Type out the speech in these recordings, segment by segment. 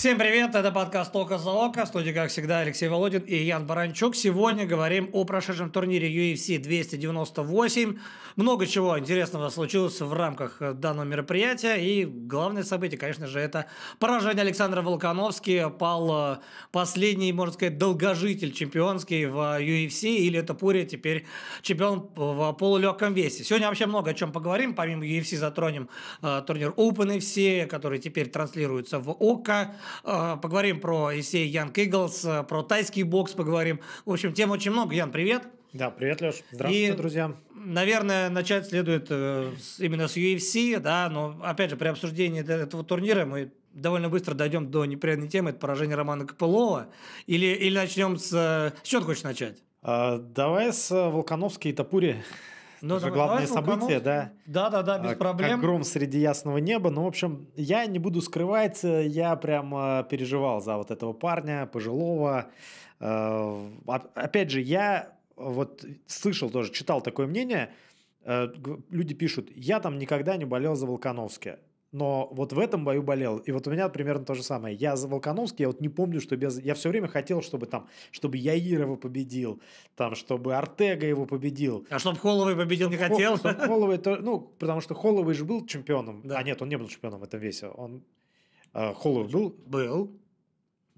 Всем привет, это подкаст «Око за око». В студии, как всегда, Алексей Володин и Ян Баранчук. Сегодня говорим о прошедшем турнире UFC 298. Много чего интересного случилось в рамках э, данного мероприятия. И главное событие, конечно же, это поражение Александра Волконовски. Пал э, последний, можно сказать, долгожитель чемпионский в э, UFC. Или это Пурия теперь чемпион в полулегком весе. Сегодня вообще много о чем поговорим. Помимо UFC затронем турнир Open UFC, который теперь транслируется в ОКО. Э, поговорим про Исей Янг Иглс, э, про тайский бокс поговорим. В общем, тем очень много. Ян, привет. Да, привет, Леш. Здравствуйте, и, друзья. Наверное, начать следует э, с, именно с UFC, да, но опять же, при обсуждении этого турнира мы довольно быстро дойдем до неприятной темы, это поражение Романа Копылова. Или, или начнем с... Э, с чего ты хочешь начать? А, давай с Волконовской и Тапури. Ну, это же главное событие, да? Да, да, да, без а, проблем. Как гром среди ясного неба. Ну, в общем, я не буду скрываться, э, я прям э, переживал за вот этого парня, пожилого. Э, опять же, я вот слышал тоже, читал такое мнение, люди пишут, я там никогда не болел за Волконовские но вот в этом бою болел. И вот у меня примерно то же самое. Я за Волконовский, я вот не помню, что без... Я все время хотел, чтобы там, чтобы Яирова победил, там, чтобы Артега его победил. А чтобы Холловый победил не Хол... хотел? Чтобы Холловый, то... ну, потому что Холловый же был чемпионом. Да. А нет, он не был чемпионом в этом весе. Он... Э, Холловый был? Был.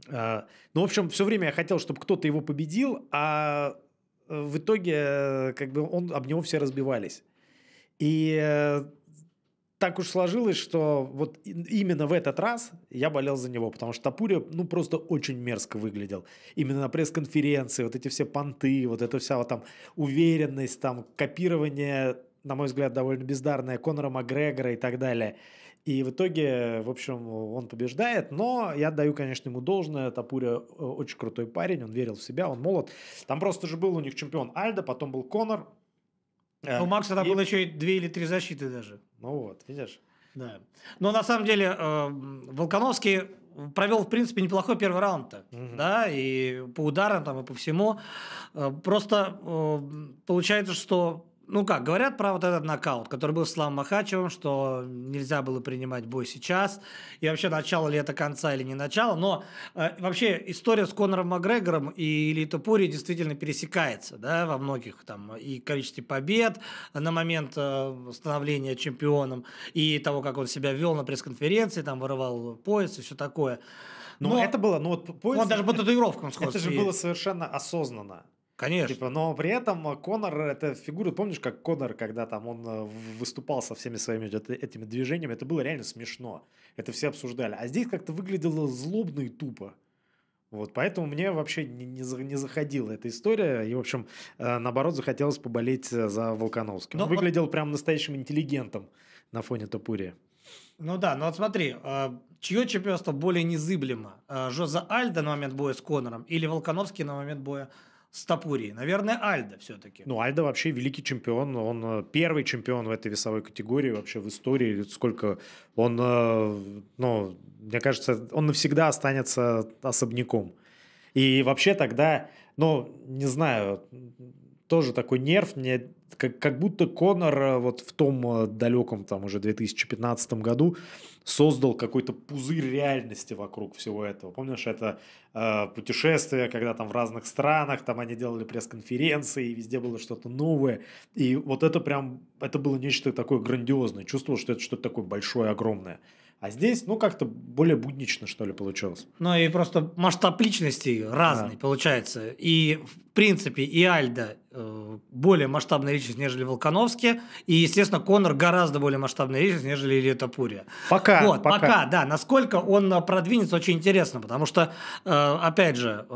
Э, ну, в общем, все время я хотел, чтобы кто-то его победил, а э, в итоге как бы он, об него все разбивались. И так уж сложилось, что вот именно в этот раз я болел за него, потому что Тапури, ну, просто очень мерзко выглядел. Именно на пресс-конференции, вот эти все понты, вот эта вся вот там уверенность, там, копирование, на мой взгляд, довольно бездарное Конора Макгрегора и так далее. И в итоге, в общем, он побеждает, но я даю, конечно, ему должное. Тапури э, очень крутой парень, он верил в себя, он молод. Там просто же был у них чемпион Альда, потом был Конор, а, ну, у Макса там и... было еще и две или три защиты даже. Ну вот, видишь. Да. Но на самом деле э, Волконовский провел, в принципе, неплохой первый раунд-то, угу. да, и по ударам там, и по всему. Э, просто э, получается, что ну как, говорят про вот этот нокаут, который был с Славом Махачевым, что нельзя было принимать бой сейчас, и вообще начало ли это конца или не начало, но э, вообще история с Конором Макгрегором и Элита Пури действительно пересекается, да, во многих там и количестве побед на момент э, становления чемпионом, и того, как он себя вел на пресс-конференции, там вырывал пояс и все такое. Но, ну, но это было, ну вот пояс... Он даже по татуировкам Это же было совершенно осознанно. Конечно. Типа, но при этом э, Конор, это фигура, помнишь, как Конор, когда там он э, выступал со всеми своими этими движениями, это было реально смешно. Это все обсуждали. А здесь как-то выглядело злобно и тупо. Вот, поэтому мне вообще не, не, не заходила эта история. И, в общем, э, наоборот, захотелось поболеть за Волконовским. Но ну, выглядел вот... прям настоящим интеллигентом на фоне Топурия. Ну да, но вот смотри, чье чемпионство более незыблемо? Жоза Аль на момент боя с Конором или Волконовский на момент боя Стапурии, Наверное, Альда все-таки. Ну, Альда вообще великий чемпион. Он э, первый чемпион в этой весовой категории вообще в истории. Сколько он, э, ну, мне кажется, он навсегда останется особняком. И вообще тогда, ну, не знаю, тоже такой нерв мне как, как будто Конор э, вот в том э, далеком там уже 2015 году создал какой-то пузырь реальности вокруг всего этого. Помнишь, это э, путешествие, когда там в разных странах, там они делали пресс-конференции, и везде было что-то новое. И вот это прям, это было нечто такое грандиозное. Чувствовал, что это что-то такое большое, огромное. А здесь, ну, как-то более буднично, что ли, получилось. Ну, и просто масштаб личности разный да. получается. И, в принципе, и Альда, Э, более масштабная личность, нежели Волконовский. И, естественно, Конор гораздо более масштабная личность, нежели Илья Тапурия. Пока, вот, пока. пока, да. Насколько он э, продвинется, очень интересно, потому что, э, опять же,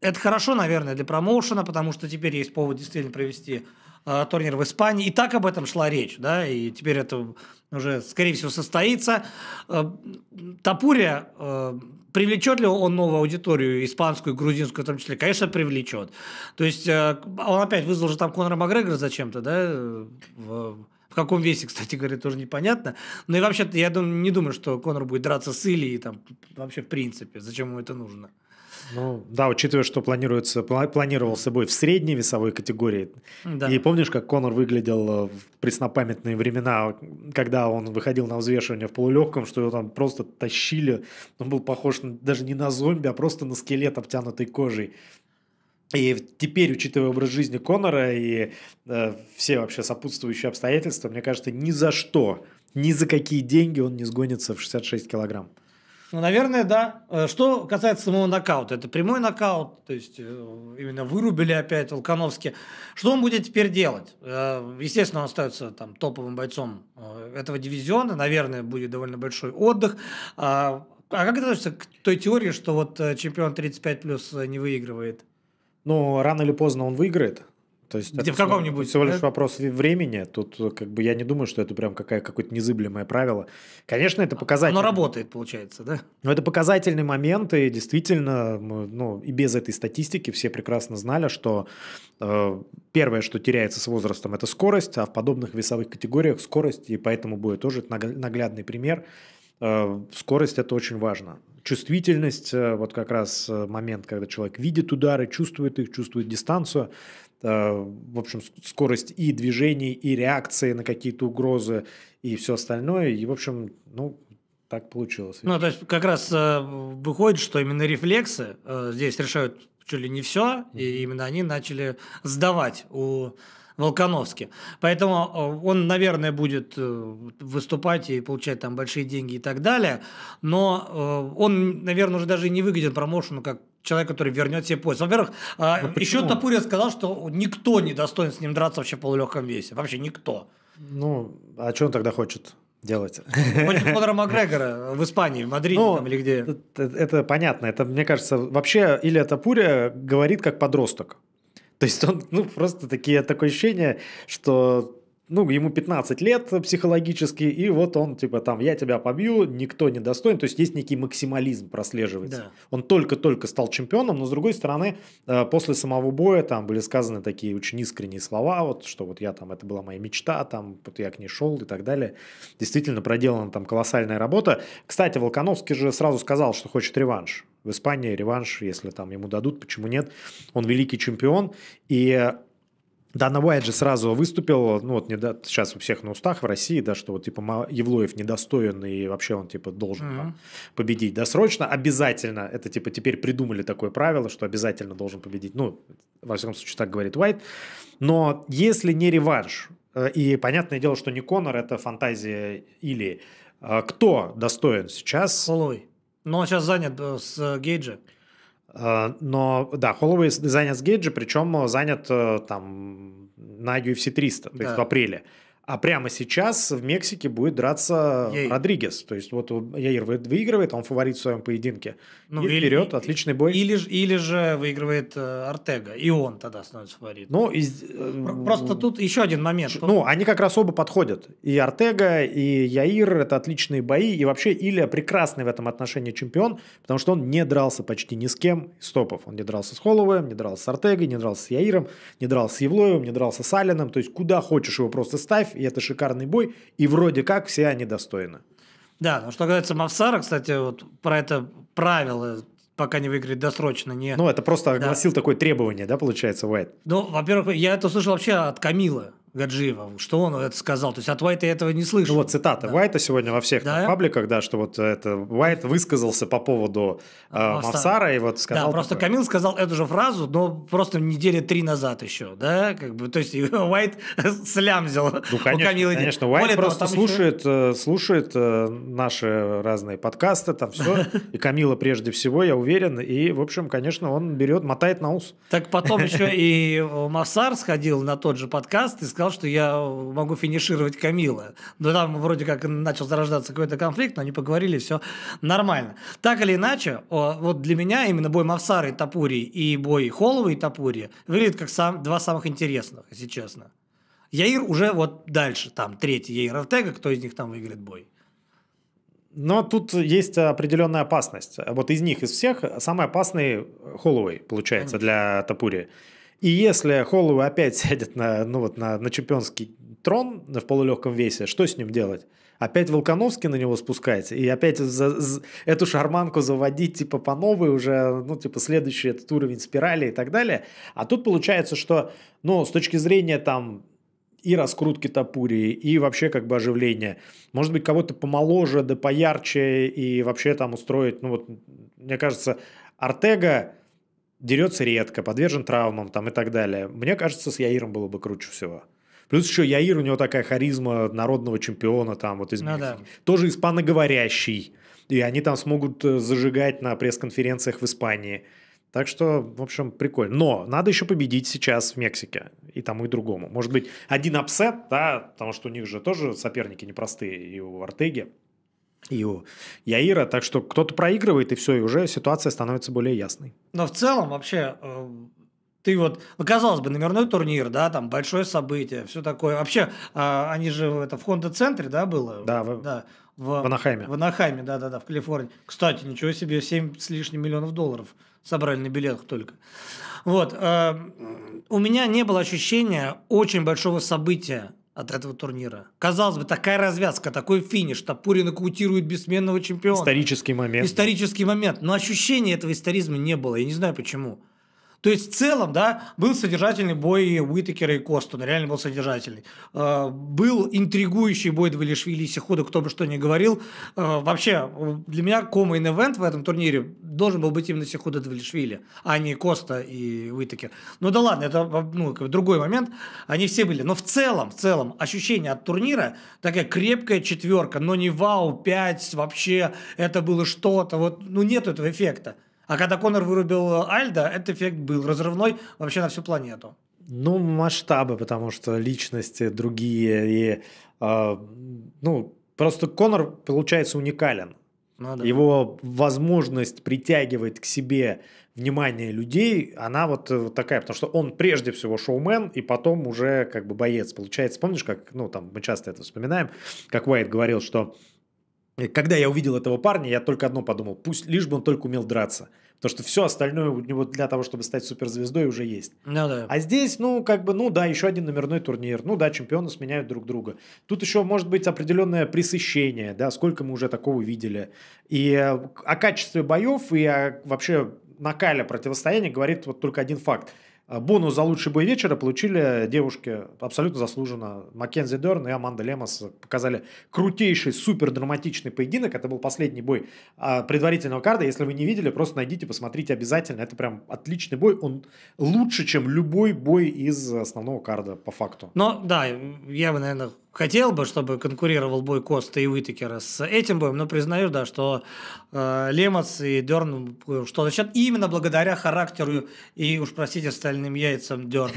это хорошо, наверное, для промоушена, потому что теперь есть повод действительно провести Э, турнир в Испании. И так об этом шла речь, да, и теперь это уже, скорее всего, состоится. Э, э привлечет ли он новую аудиторию, испанскую, грузинскую в том числе? Конечно, привлечет. То есть э, он опять вызвал же там Конора Макгрегора зачем-то, да, в, в каком весе, кстати говоря, тоже непонятно. Ну и вообще-то я не думаю, что Конор будет драться с Ильей там вообще в принципе. Зачем ему это нужно? Ну, да, учитывая, что планируется, планировался бой в средней весовой категории. Да. И помнишь, как Конор выглядел э, в преснопамятные времена, когда он выходил на взвешивание в полулегком, что его там просто тащили. Он был похож даже не на зомби, а просто на скелет, обтянутый кожей. И теперь, учитывая образ жизни Конора и э, все вообще сопутствующие обстоятельства, мне кажется, ни за что, ни за какие деньги он не сгонится в 66 килограмм. Ну, наверное, да. Э, что касается самого нокаута, это прямой нокаут, то есть э, именно вырубили опять Волконовски. Что он будет теперь делать? Э, естественно, он остается там топовым бойцом этого дивизиона, наверное, будет довольно большой отдых. А, а как это относится к той теории, что вот чемпион 35 плюс не выигрывает? Ну, рано или поздно он выиграет. То есть Где, в каком-нибудь... Всего лишь да? вопрос времени. Тут э, как бы я не думаю, что это прям какая, какое-то незыблемое правило. Конечно, это а, показательно Оно работает, получается, да? Но это показательный момент, и действительно, мы, ну, и без этой статистики все прекрасно знали, что э, первое, что теряется с возрастом, это скорость, а в подобных весовых категориях скорость, и поэтому будет тоже наглядный пример. Э, скорость – это очень важно чувствительность, э, вот как раз э, момент, когда человек видит удары, чувствует их, чувствует дистанцию. Э, в общем, скорость и движений, и реакции на какие-то угрозы, и все остальное. И, в общем, ну, так получилось. Ну, то есть, как раз э, выходит, что именно рефлексы э, здесь решают чуть ли не все, и именно они начали сдавать у Волконовски. Поэтому он, наверное, будет выступать и получать там большие деньги и так далее. Но он, наверное, уже даже не выгоден промоушену как человек, который вернет себе пояс. Во-первых, а ну, еще Тапурин сказал, что никто не достоин с ним драться вообще в полулегком весе. Вообще никто. Ну, а что он тогда хочет? делать. Против Конора Макгрегора в Испании, в Мадриде ну, там, или где. Это, это понятно. Это, мне кажется, вообще Илья Тапуря говорит как подросток. То есть он, ну, просто такие, такое ощущение, что ну, ему 15 лет психологически, и вот он, типа, там, я тебя побью, никто не достоин. То есть, есть некий максимализм прослеживается. Да. Он только-только стал чемпионом, но, с другой стороны, э, после самого боя там были сказаны такие очень искренние слова, вот, что вот я там, это была моя мечта, там, вот я к ней шел и так далее. Действительно, проделана там колоссальная работа. Кстати, Волконовский же сразу сказал, что хочет реванш. В Испании реванш, если там ему дадут, почему нет? Он великий чемпион, и да, Уайт же сразу выступил, ну вот не до... сейчас у всех на устах в России, да, что вот типа Евлоев недостоин и вообще он типа должен mm-hmm. там, победить досрочно, обязательно, это типа теперь придумали такое правило, что обязательно должен победить, ну, во всяком случае так говорит Уайт, но если не реванш, э, и понятное дело, что не Конор, это фантазия или э, кто достоин сейчас? Холлоуэй, но он сейчас занят э, с Гейджи. Э, но да, Holloway занят с Гейджи, причем э, занят э, там на UFC 300, то да. есть в апреле. А прямо сейчас в Мексике будет драться Яир. Родригес. То есть вот Яир выигрывает, он фаворит в своем поединке. Ну, и или, вперед, отличный бой. Или, или же выигрывает Артега, э, и он тогда становится фаворитом. Ну, из, э, Просто тут еще один момент. Ну, они как раз оба подходят. И Артега, и Яир – это отличные бои. И вообще Илья прекрасный в этом отношении чемпион, потому что он не дрался почти ни с кем из топов. Он не дрался с Холловым, не дрался с Артегой, не дрался с Яиром, не дрался с Евлоевым, не дрался с Алином. То есть куда хочешь его просто ставь, и это шикарный бой, и вроде как все они достойны. Да, ну что касается Мавсара, кстати, вот про это правило пока не выиграет досрочно. Не... Ну, это просто огласил да. такое требование, да, получается, Уайт? Ну, во-первых, я это услышал вообще от Камила. Гаджиева, что он это сказал. То есть от Уайта я этого не слышал. Ну вот цитата да. Уайта сегодня во всех да? пабликах, да, что вот это Уайт высказался по поводу э, Мавсара. и вот сказал... Да, просто Камил сказал эту же фразу, но просто недели три назад еще, да, как бы, то есть Уайт слямзил ну, конечно, у Камила. конечно, Уайт Более просто того, слушает, еще... Э, слушает э, наши разные подкасты, там все, и Камила прежде всего, я уверен, и, в общем, конечно, он берет, мотает на ус. Так потом еще и Мавсар сходил на тот же подкаст и сказал, сказал, что я могу финишировать Камила. Но там вроде как начал зарождаться какой-то конфликт, но они поговорили, все нормально. Так или иначе, вот для меня именно бой Мавсары и Тапури и бой Холлова и Тапури выглядят как сам, два самых интересных, если честно. Яир уже вот дальше, там, третий Яир Артега, кто из них там выиграет бой. Но тут есть определенная опасность. Вот из них, из всех, самый опасный Холлоуэй, получается, Конечно. для Тапури. И если Холлоуэй опять сядет на, ну вот, на, на чемпионский трон в полулегком весе, что с ним делать? Опять Волконовский на него спускается и опять за, за, эту шарманку заводить типа по новой уже, ну типа следующий этот уровень спирали и так далее. А тут получается, что, ну, с точки зрения там и раскрутки топури, и вообще как бы оживления. Может быть, кого-то помоложе, да поярче, и вообще там устроить, ну вот, мне кажется, Артега – дерется редко, подвержен травмам там и так далее. Мне кажется, с Яиром было бы круче всего. Плюс еще Яир, у него такая харизма народного чемпиона там вот из ну, Мексики. Да. Тоже испаноговорящий. И они там смогут э, зажигать на пресс-конференциях в Испании. Так что, в общем, прикольно. Но надо еще победить сейчас в Мексике и тому, и другому. Может быть, один апсет, да, потому что у них же тоже соперники непростые и у Артеги и у Яира. Так что кто-то проигрывает, и все, и уже ситуация становится более ясной. Но в целом вообще эм, ты вот, ну, казалось бы, номерной турнир, да, там большое событие, все такое. Вообще, а, они же это в Хонда-центре, да, было? Да, в, да, в, в Анахайме. В Анахайме, да-да-да, в Калифорнии. Кстати, ничего себе, 7 с лишним миллионов долларов собрали на билетах только. Вот, э, у меня не было ощущения очень большого события от этого турнира. Казалось бы, такая развязка, такой финиш. Топурин нокаутирует бессменного чемпиона. Исторический момент. Исторический момент. Но ощущения этого историзма не было. Я не знаю почему. То есть в целом, да, был содержательный бой Уитакера и Костона, реально был содержательный. Э, был интригующий бой Двелишвили и Сихуда, кто бы что ни говорил. Э, вообще, для меня кома эвент в этом турнире должен был быть именно Сихуда Двелишвили, а не Коста и Уитакер. Ну да ладно, это ну, другой момент. Они все были. Но в целом, в целом, ощущение от турнира такая крепкая четверка, но не вау, пять вообще, это было что-то. Вот, ну нет этого эффекта. А когда Конор вырубил э, Альда, этот эффект был разрывной вообще на всю планету. Ну, масштабы, потому что личности другие. И, э, ну, просто Конор, получается, уникален. Надо. Ну Его возможность притягивать к себе внимание людей, она э, вот такая, потому что он прежде всего шоумен и потом уже как бы боец. Получается, помнишь, как, ну, там мы часто это вспоминаем, как Уайт говорил, что когда я увидел этого парня, я только одно подумал. Пусть лишь бы он только умел драться. Потому что все остальное у него для того, чтобы стать суперзвездой, уже есть. Ну, да. А здесь, ну, как бы, ну да, еще один номерной турнир. Ну да, чемпионы сменяют друг друга. Тут еще может быть определенное присыщение, да, сколько мы уже такого видели. И э, о качестве боев и о, вообще накаля противостояния говорит вот только один факт – а, бонус за лучший бой вечера получили девушки абсолютно заслуженно. Маккензи Дерн и Аманда Лемос показали крутейший, супер драматичный поединок. Это был последний бой а, предварительного карда. Если вы не видели, просто найдите, посмотрите обязательно. Это прям отличный бой. Он лучше, чем любой бой из а, основного карда по факту. Но да, я бы, наверное, хотел бы, чтобы конкурировал бой Коста и Уитакера с этим боем, но признаю, да, что э, Лемос и Дерн э, что то начнут именно благодаря характеру и, уж простите, остальным яйцам Дерн.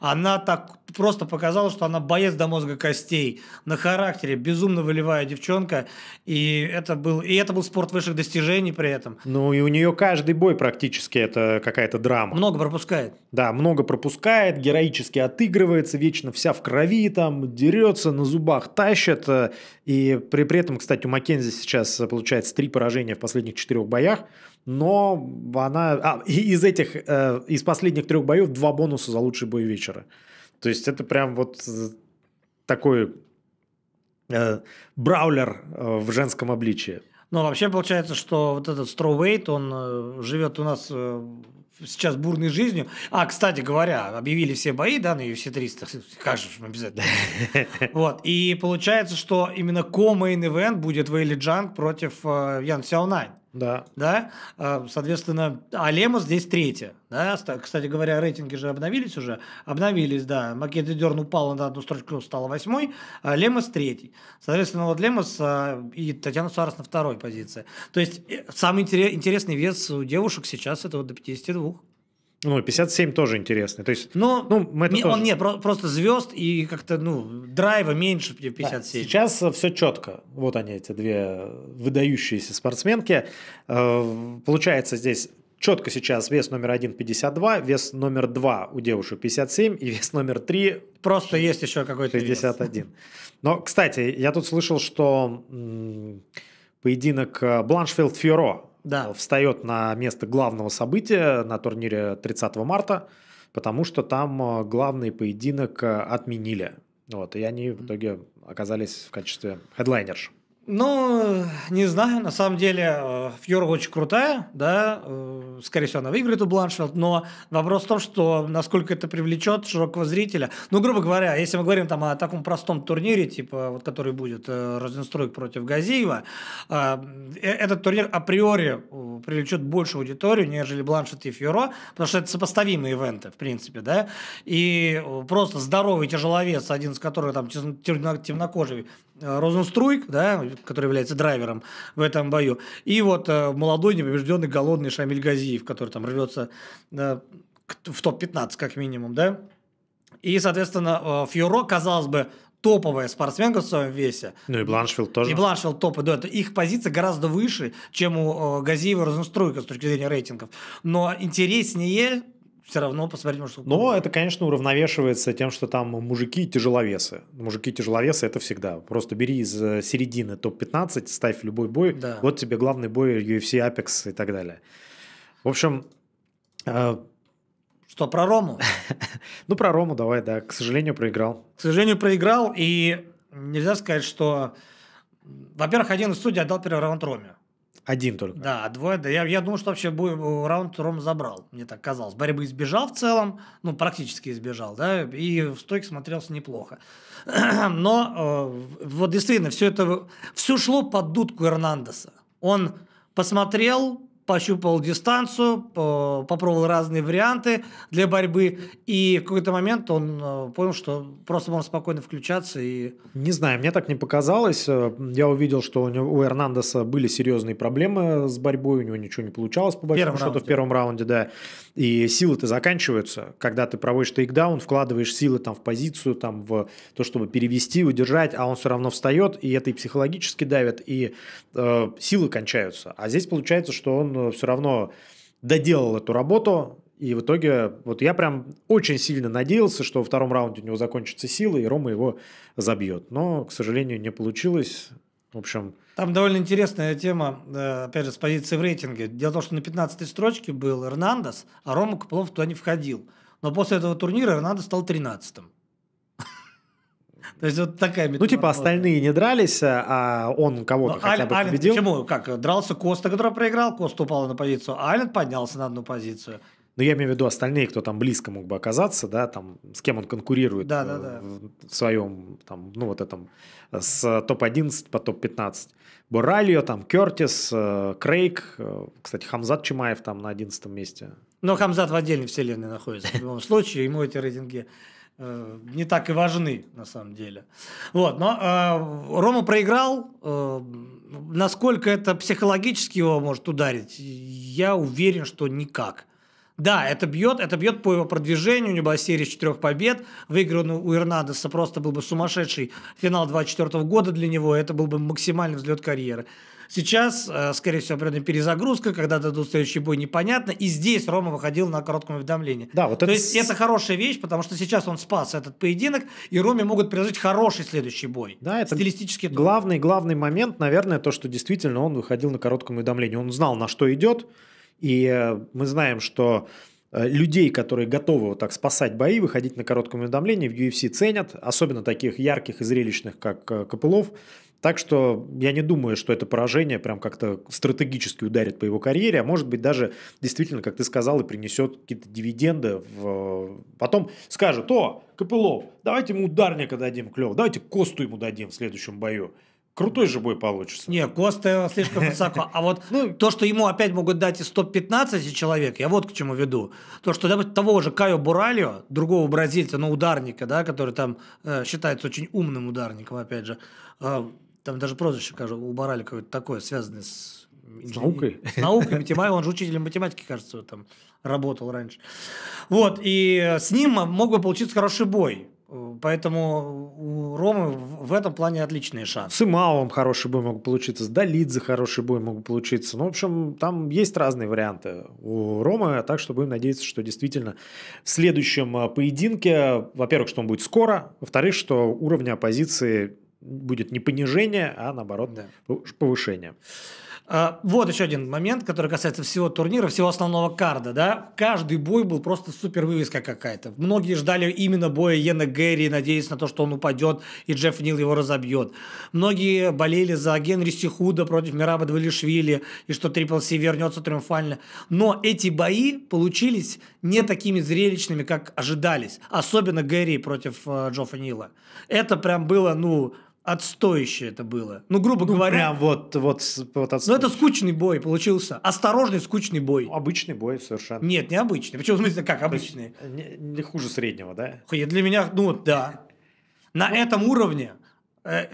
Она так просто показала, что она боец до мозга костей. На характере безумно выливая девчонка. И это был, и это был спорт высших достижений при этом. Ну и у нее каждый бой практически это какая-то драма. Много пропускает. Да, много пропускает, героически отыгрывается, вечно вся в крови, там дерется, на зубах тащит. Э, и при, при этом, кстати, у Маккензи сейчас э, получается три поражения в последних четырех боях но она... А, из этих, э, из последних трех боев два бонуса за лучший бой вечера. То есть это прям вот э, такой э, браулер э, в женском обличии. Ну, а вообще получается, что вот этот Строуэйт, он э, живет у нас э, сейчас бурной жизнью. А, кстати говоря, объявили все бои, да, на UFC 300, как же обязательно. Вот, и получается, что именно ко-мейн-эвент будет Вейли Джанг против э, Ян Сяонань. Да. Да? А, соответственно, а здесь третья. Да? Кстати говоря, рейтинги же обновились уже. Обновились, да. Македи Дерн упал на одну строчку, стала восьмой, а Лемос третий. Соответственно, вот Лемос а, и Татьяна Суарес на второй позиции. То есть, э, самый интересный вес у девушек сейчас это вот до 52. Ну, 57 тоже интересный. То есть, но ну, мы это не, тоже... он не про, просто звезд и как-то ну драйва меньше 57. Да, сейчас все четко. Вот они эти две выдающиеся спортсменки. Э, получается здесь четко сейчас вес номер один 52, вес номер два у девушек 57 и вес номер три просто есть еще какой-то 61. Вес. Но, кстати, я тут слышал, что м- поединок э, Бланшфилд-Фьюро да. Э, встает на место главного события на турнире 30 марта, потому что там э, главный поединок э, отменили. Вот, и они в итоге оказались в качестве хедлайнерш. Ну, не знаю, на самом деле Фьорга очень крутая, да, скорее всего, она выиграет у Бланшфилд, но вопрос в том, что насколько это привлечет широкого зрителя. Ну, грубо говоря, если мы говорим там о таком простом турнире, типа вот который будет Розенструйк против Газиева, этот турнир априори привлечет большую аудиторию, нежели Бланшет и Фьоро, потому что это сопоставимые ивенты, в принципе, да, и просто здоровый тяжеловес, один из которых там темнокожий Розенструйк, да, который является драйвером в этом бою. И вот э, молодой, непобежденный, голодный Шамиль Газиев, который там рвется э, в топ-15 как минимум, да. И, соответственно, э, Фьюро, казалось бы, топовая спортсменка в своем весе. Ну и Бланшфилд тоже. И Бланшфилд топы, да. Их позиция гораздо выше, чем у э, Газиева Розенструйка с точки зрения рейтингов. Но интереснее все равно посмотреть, может... Но это, конечно, уравновешивается тем, что там мужики тяжеловесы. Мужики тяжеловесы – это всегда. Просто бери из э, середины топ-15, ставь любой бой. Да. Вот тебе главный бой UFC, Apex и так далее. В общем... Э, что, про Рому? ну, про Рому давай, да. К сожалению, проиграл. К сожалению, проиграл. И нельзя сказать, что... Во-первых, один из судей отдал первый раунд Роме. Один только. Да, двое. Да, я, я думал, что вообще э, раунд Ром забрал, мне так казалось. Борьбы избежал в целом, ну, практически избежал, да, и в стойке смотрелся неплохо. Но э, вот действительно, все это, все шло под дудку Эрнандеса. Он посмотрел, пощупал дистанцию, попробовал разные варианты для борьбы, и в какой-то момент он э, понял, что просто можно спокойно включаться и... Не знаю, мне так не показалось. Э, я увидел, что у, него, у Эрнандеса были серьезные проблемы с борьбой, у него ничего не получалось по большому счету в первом раунде, да. И силы-то заканчиваются, когда ты проводишь тейкдаун, вкладываешь силы там в позицию, там в то, чтобы перевести, удержать, а он все равно встает, и это и психологически давит, и э, силы кончаются. А здесь получается, что он э, все равно доделал эту работу, и в итоге, вот я прям очень сильно надеялся, что во втором раунде у него закончатся силы, и Рома его забьет. Но, к сожалению, не получилось. В общем... Там довольно интересная тема, э, опять же, с позиции в рейтинге. Дело в том, что на 15-й строчке был Эрнандес, а Рома Копылов туда не входил. Но после этого турнира Эрнандес стал 13-м. То есть вот такая метаморфоза. Ну, типа остальные не дрались, а, а он кого-то Но ну, хотя бы Ален, победил. Почему? Как? Дрался Коста, который проиграл, Коста упал на позицию, а Ален поднялся на одну позицию. Но ну, я имею в виду остальные, кто там близко мог бы оказаться, да, там, с кем он конкурирует да, э, да, да. в своем, там, ну, вот этом, с топ-11 по топ-15. Боральо, там, Кертис, э, Крейг, э, кстати, Хамзат Чимаев там на 11 месте. Но Хамзат в отдельной вселенной находится. В любом случае, ему эти рейтинги не так и важны, на самом деле. Вот, но э, Рома проиграл. Э, насколько это психологически его может ударить, я уверен, что никак. Да, это бьет, это бьет по его продвижению. У него была серия четырех побед. Выигран у Эрнандеса просто был бы сумасшедший финал 24 года для него. Это был бы максимальный взлет карьеры. Сейчас, э, скорее всего, определенная перезагрузка, когда дадут следующий бой, непонятно. И здесь Рома выходил на коротком уведомлении. Да, вот То это... есть это хорошая вещь, потому что сейчас он спас этот поединок, и Роме могут предложить хороший следующий бой. Да, это стилистически. Главный, главный момент, наверное, то, что действительно он выходил на коротком уведомлении. Он знал, на что идет. И э, мы знаем, что э, людей, которые готовы вот так спасать бои, выходить на короткое уведомление, в UFC ценят, особенно таких ярких и зрелищных, как э, Копылов. Так что я не думаю, что это поражение прям как-то стратегически ударит по его карьере, а может быть даже действительно, как ты сказал, и принесет какие-то дивиденды. В... Потом скажут, о, Копылов, давайте ему ударника дадим клев, давайте Косту ему дадим в следующем бою. Крутой же бой получится. Не, Коста э, слишком высоко. А вот ну, то, что ему опять могут дать и 115 человек, я вот к чему веду. То, что допустим, того же Кайо Буралио другого бразильца, но ударника, да, который там э, считается очень умным ударником, опять же, э, там даже прозвище, скажу, у Буральо какое-то такое, связанное с... С наукой? С наукой, математикой. Он же учителем математики, кажется, там работал раньше. Вот, и с ним мог бы получиться хороший бой. Э, поэтому у Ромы в этом плане отличные шансы. С Имаовым хороший бой мог получиться, с Долидзе хороший бой мог получиться. Ну, в общем, там есть разные варианты у Ромы, а так что будем надеяться, что действительно в следующем э, поединке, во-первых, что он будет скоро, во-вторых, что уровня оппозиции будет не понижение, а наоборот да. повышение. А, вот еще один момент, который касается всего турнира, всего основного карда, да. Каждый бой был просто супер вывеска какая-то. Многие ждали именно боя Йена Гэри, надеясь на то, что он упадет и Джефф Нил его разобьет. Многие болели за Генри Сихуда против Мираба Двалишвили и что Трипл Си вернется триумфально. Но эти бои получились не такими зрелищными, как ожидались. Особенно Гэри против э, Джоффа Нила. Это прям было, ну, Отстойщее это было. Ну, грубо ну, говоря. Прям вот, вот, вот отстоящий. Ну, это скучный бой получился. Осторожный, скучный бой. Обычный бой совершенно. Нет, не обычный. Почему, в смысле, как обычный? Не, не хуже среднего, да? Для меня, ну, да. На ну, этом уровне э,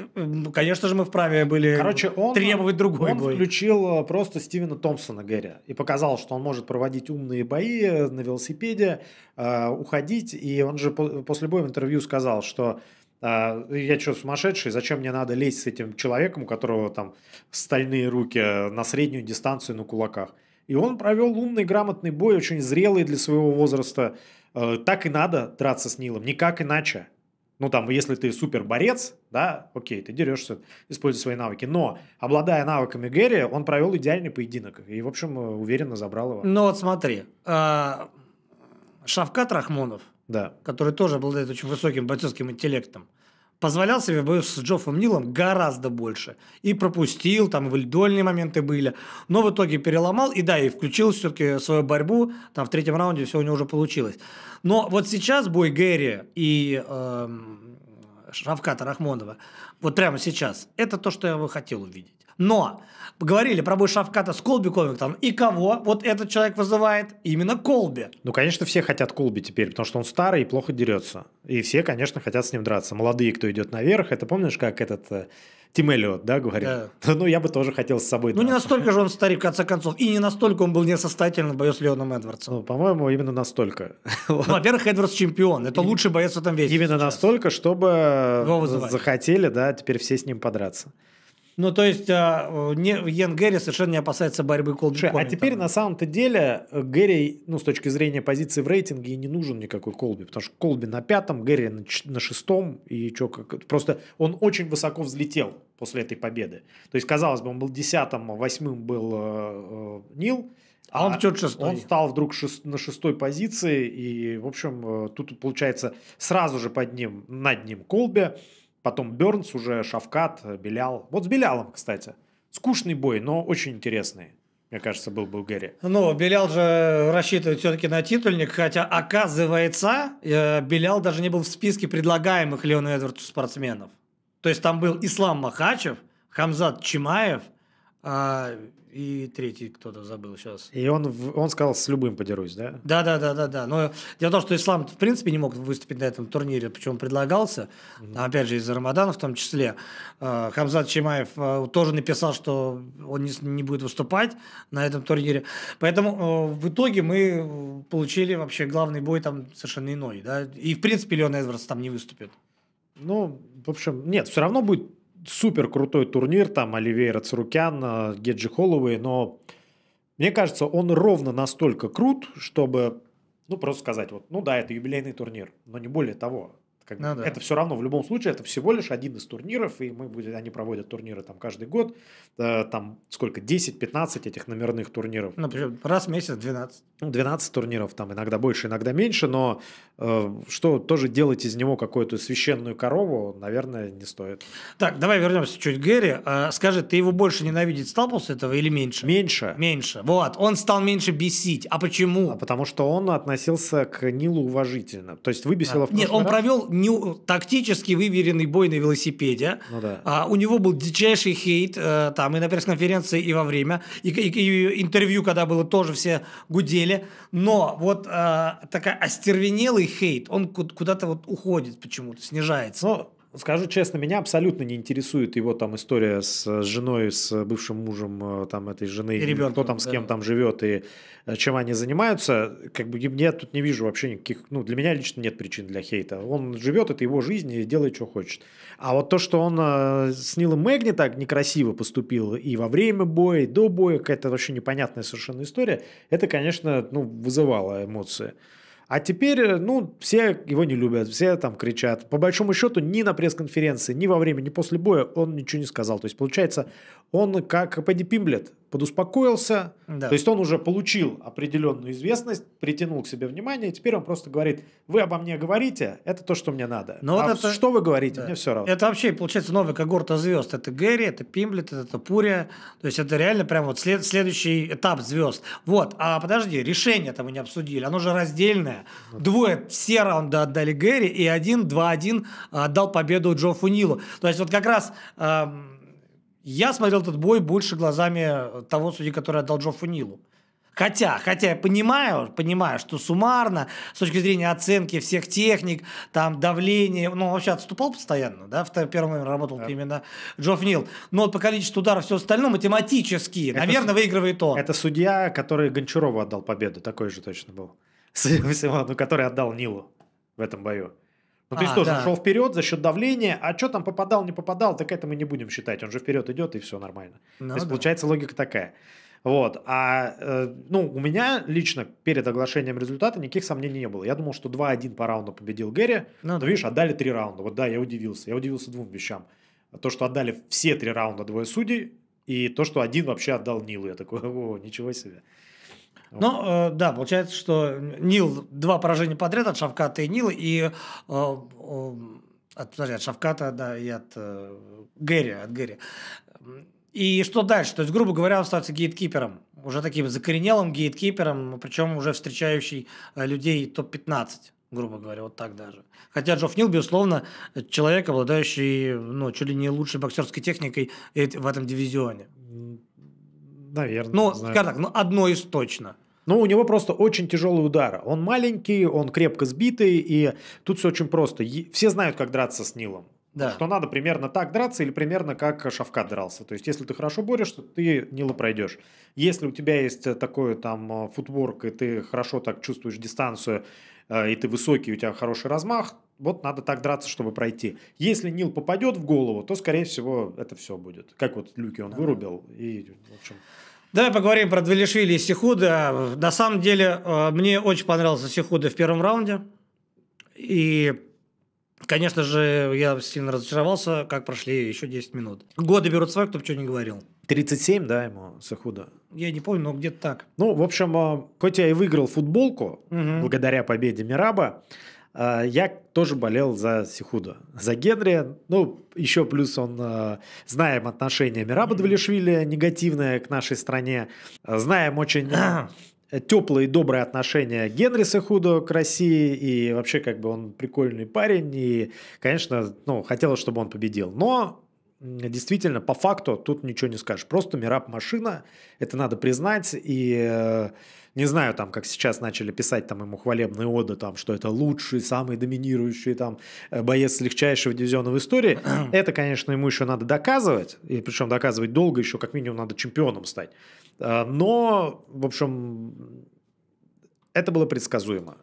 конечно же, мы вправе были Короче, он, требовать другой он бой. включил э, просто Стивена Томпсона Гэри и показал, что он может проводить умные бои э, на велосипеде, уходить. И он же после боя в интервью сказал, что а, я что, сумасшедший, зачем мне надо лезть с этим человеком, у которого там стальные руки э, на среднюю дистанцию на кулаках. И он провел умный, грамотный бой, очень зрелый для своего возраста. Э, так и надо драться с Нилом, никак иначе. Ну, там, если ты супер борец, да, окей, ты дерешься, используя свои навыки. Но, обладая навыками Гэри, он провел идеальный поединок. И, в общем, э, уверенно забрал его. Ну, вот смотри. А, Шавкат Рахмонов да. который тоже обладает очень высоким бойцовским интеллектом, позволял себе бою с Джоффом Нилом гораздо больше. И пропустил, там в вольдольные моменты были, но в итоге переломал, и да, и включил все-таки свою борьбу, там в третьем раунде все у него уже получилось. Но вот сейчас бой Гэри и э, эм, Шавката Рахмонова, вот прямо сейчас, это то, что я бы хотел увидеть. Но поговорили про бой Шавката с Колби-Ковик там. И кого вот этот человек вызывает? Именно Колби. Ну, конечно, все хотят Колби теперь, потому что он старый и плохо дерется. И все, конечно, хотят с ним драться. Молодые, кто идет наверх, это помнишь, как этот э, Тим Эллиот, да, говорил? Да. Ну, я бы тоже хотел с собой. Ну, да. не настолько же он старик, в конце концов. И не настолько он был несостоятельным боец бою с Леоном Эдвардсом. Ну, по-моему, именно настолько. Ну, во-первых, Эдвардс чемпион. Это и... лучший боец в этом весе. Именно сейчас. настолько, чтобы э, захотели, да, теперь все с ним подраться. Ну, то есть, э, не, Йен Гэри совершенно не опасается борьбы Колби А теперь, на самом-то деле, э, Гэри, ну, с точки зрения позиции в рейтинге, не нужен никакой Колби, потому что Колби на пятом, Гэри на, на шестом, и что, как, просто он очень высоко взлетел после этой победы. То есть, казалось бы, он был десятым, а восьмым был э, э, Нил, а, а он что шестой? Он стал вдруг шест... на шестой позиции, и, в общем, э, тут, получается, сразу же под ним, над ним Колби, Потом Бернс уже, Шавкат, Белял. Вот с Белялом, кстати. Скучный бой, но очень интересный. Мне кажется, был бы у Гэри. Ну, Белял же рассчитывает все-таки на титульник, хотя, оказывается, э, Белял даже не был в списке предлагаемых Леону Эдвардсу спортсменов. То есть там был Ислам Махачев, Хамзат Чимаев, а, и третий кто-то забыл сейчас. И он, он сказал, с любым подерусь, да? Да, да, да, да, да. Но дело в том, что ислам в принципе не мог выступить на этом турнире, почему предлагался, mm-hmm. опять же, из-за Рамадана в том числе. А, Хамзат Чимаев а, тоже написал, что он не, не будет выступать на этом турнире. Поэтому в итоге мы получили вообще главный бой там совершенно иной. Да? И в принципе Леон Эдвардс там не выступит. Ну, в общем, нет, все равно будет супер крутой турнир, там Оливейра Царукян, э, Геджи Холлоуэй, но мне кажется, он ровно настолько крут, чтобы, ну, просто сказать, вот, ну да, это юбилейный турнир, но не более того. Как ну, да. Это все равно, в любом случае, это всего лишь один из турниров, и мы будем, они проводят турниры там каждый год, э, там сколько, 10-15 этих номерных турниров. Например, ну, раз в месяц 12. 12 ну, турниров, там иногда больше, иногда меньше, но Э, что тоже делать из него какую-то священную корову, наверное, не стоит. Так, давай вернемся чуть к Гэри. Э, скажи, ты его больше ненавидеть стал после этого или меньше? Меньше. Меньше. Вот, он стал меньше бесить. А почему? А потому что он относился к Нилу уважительно. То есть выбесило а, в Нет, он раз. провел не, тактически выверенный бой на велосипеде. Ну да. А, у него был дичайший хейт э, там и на пресс-конференции, и во время, и, и, и интервью, когда было, тоже все гудели. Но вот такая остервенелый хейт, он куда-то вот уходит почему-то, снижается. Но скажу честно, меня абсолютно не интересует его там история с женой, с бывшим мужем э, там этой жены, и ребенком, кто там с да. кем там живет и э, чем они занимаются. Как бы я тут не вижу вообще никаких, ну для меня лично нет причин для хейта. Он живет, это его жизнь и делает, что хочет. А вот то, что он э, с Нилом Мэгни так некрасиво поступил и во время боя, и до боя, какая-то вообще непонятная совершенно история, это, конечно, ну, вызывало эмоции. А теперь, э, ну, все его не любят, все там кричат. По большому счету, ни на пресс-конференции, ни во время, ни после боя он ничего не сказал. То есть, получается, он как Пенни Пимблет подуспокоился, да. то есть он уже получил определенную известность, притянул к себе внимание, и теперь он просто говорит, вы обо мне говорите, это то, что мне надо. Но ну, а вот это... что вы говорите, да. мне все равно. Это вообще, получается, новый когорта звезд. Это Гэри, это Пимблет, это Пурия, то есть это реально прям вот след... следующий этап звезд. Вот, а подожди, решение-то мы не обсудили, оно же раздельное. Вот. Ну Двое все раунды отдали Гэри, и один, два, один а, отдал победу Джо Фунилу. То есть вот как раз... Э я смотрел этот бой больше глазами э, того судьи, который отдал Джоффу Нилу. Хотя, хотя я понимаю, понимаю, что суммарно, с точки зрения оценки всех техник, там, давления, ну, вообще отступал постоянно, да, в первом работал да. именно Джофф Нил, но по количеству ударов все остальное математически, это, наверное, выигрывает он. Это судья, который Гончарову отдал победу, такой же точно был, Симону, который отдал Нилу в этом бою. Ну, а, то есть тоже да. шел вперед за счет давления, а что там попадал, не попадал, так это мы не будем считать. Он же вперед идет, и все нормально. Ну, то есть, да. получается, логика такая. Вот. А э, ну, у меня лично перед оглашением результата никаких сомнений не было. Я думал, что 2-1 по раунду победил Гэри. Ну, но, да. видишь, отдали три раунда. Вот да, я удивился. Я удивился двум вещам. То, что отдали все три раунда двое судей, и то, что один вообще отдал Нилу. Я такой, о, ничего себе. Ну, э, да, получается, что Нил два поражения подряд от Шавката и Нила, и э, э, от, от Шавката, да, и от э, Гэри, от Гэри. И что дальше? То есть, грубо говоря, он становится гейткипером, уже таким закоренелым гейткипером, причем уже встречающий э, людей топ-15 грубо говоря, вот так даже. Хотя Джофф Нил, безусловно, человек, обладающий, ну, чуть ли не лучшей боксерской техникой в этом дивизионе. Наверное. Ну, скажем так, ну, одно из точно. Ну, у него просто очень тяжелый удар. Он маленький, он крепко сбитый, и тут все очень просто. Все знают, как драться с Нилом. Да. Что надо примерно так драться или примерно как Шавка дрался. То есть, если ты хорошо борешься, ты Нила пройдешь. Если у тебя есть э, такой там э, футворк, и ты хорошо так чувствуешь дистанцию, э, и ты высокий, у тебя хороший размах, вот надо так драться, чтобы пройти. Если Нил попадет в голову, то, скорее всего, это все будет. Как вот Люки он да. вырубил. И, в общем... Давай поговорим про Двелишвили и Сихуда. На самом деле, э, мне очень понравился Сихуда в первом раунде. И Конечно же, я сильно разочаровался, как прошли еще 10 минут. Годы берут свой, кто бы что не говорил. 37, да, ему, Сахуда? Я не помню, но где-то так. Ну, в общем, э, хоть я и выиграл футболку угу. благодаря победе Мираба, а, я тоже болел за Сихуда. За Генри, ну, еще плюс он, а, знаем отношение Мираба Двалишвили негативное к нашей стране, а, знаем очень теплые и добрые отношения Генри Сахудо к России, и вообще как бы он прикольный парень, и, конечно, ну, хотелось, чтобы он победил. Но действительно, по факту тут ничего не скажешь. Просто Мираб машина, это надо признать, и э, не знаю, там, как сейчас начали писать там ему хвалебные оды, там, что это лучший, самый доминирующий там э, боец легчайшего дивизиона в истории. это, конечно, ему еще надо доказывать, и причем доказывать долго еще, как минимум, надо чемпионом стать. Э, но, в общем, это было предсказуемо.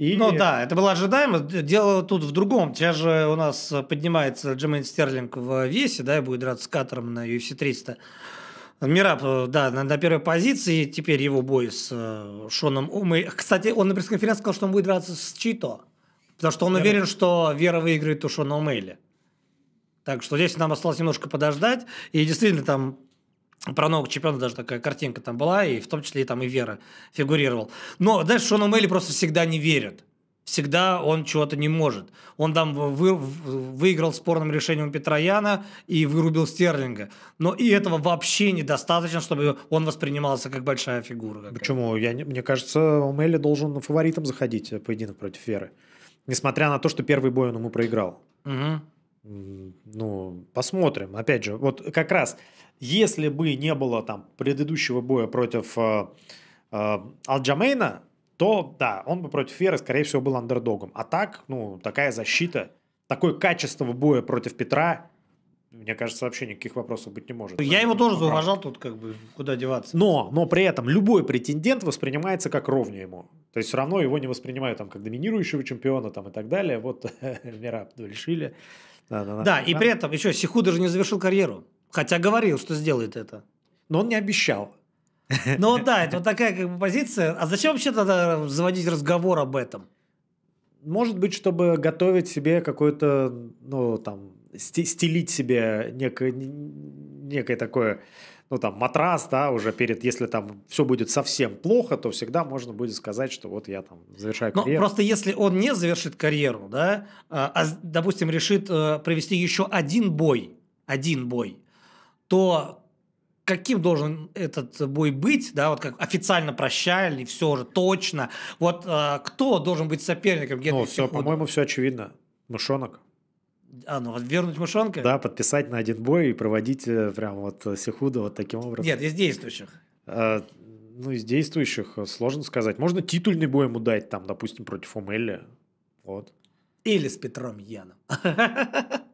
И... Ну да, это было ожидаемо. Дело тут в другом. Сейчас же у нас поднимается Джемейн Стерлинг в весе, да, и будет драться с Катером на UFC 300. Мираб, э, да, на, на первой позиции. Теперь его бой с э, Шоном Умой. Кстати, он на пресс-конференции сказал, что он будет драться с Чито. Потому что он Вера. уверен, что Вера выиграет у Шона Умейли. Так что здесь нам осталось немножко подождать. И действительно, там про нового чемпиона даже такая картинка там была, и в том числе и там и Вера фигурировал. Но, знаешь, Шону Мэйли просто всегда не верят всегда он чего-то не может. Он там вы, выиграл спорным решением Петрояна и вырубил Стерлинга. Но и этого вообще недостаточно, чтобы он воспринимался как большая фигура. Какая-то. Почему? Я, мне кажется, Мелли должен фаворитом заходить э, поединок против Феры. Несмотря на то, что первый бой он ему проиграл. Угу. Ну, посмотрим. Опять же, вот как раз, если бы не было там предыдущего боя против э, э, Алджамейна, то да, он бы против Феры, скорее всего, был андердогом. А так, ну, такая защита, такое качество боя против Петра, мне кажется, вообще никаких вопросов быть не может. Я его тоже прав. тут, как бы, куда деваться. Но, но при этом любой претендент воспринимается как ровнее ему. То есть все равно его не воспринимают там как доминирующего чемпиона там и так далее. Вот Мираб решили. Да, да, да. да, и при этом еще Сиху даже не завершил карьеру. Хотя говорил, что сделает это. Но он не обещал. Ну вот да, это вот такая как бы позиция. А зачем вообще тогда заводить разговор об этом? Может быть, чтобы готовить себе какое-то, ну, там, стелить себе некое, некое такое, ну, там, матрас, да, уже перед, если там все будет совсем плохо, то всегда можно будет сказать, что вот я там завершаю ну, карьеру. Но просто если он не завершит карьеру, да, а, а допустим, решит э, провести еще один бой, один бой, то каким должен этот бой быть, да, вот как официально прощальный, все же точно. Вот э, кто должен быть соперником Генри Ну, все, Сихуда? по-моему, все очевидно. Мышонок. А, ну вот вернуть Мышонка? Да, подписать на один бой и проводить э, прям вот э, Сихуда вот таким образом. Нет, из действующих. А, ну, из действующих сложно сказать. Можно титульный бой ему дать, там, допустим, против Омелли. Вот. Или с Петром Яном.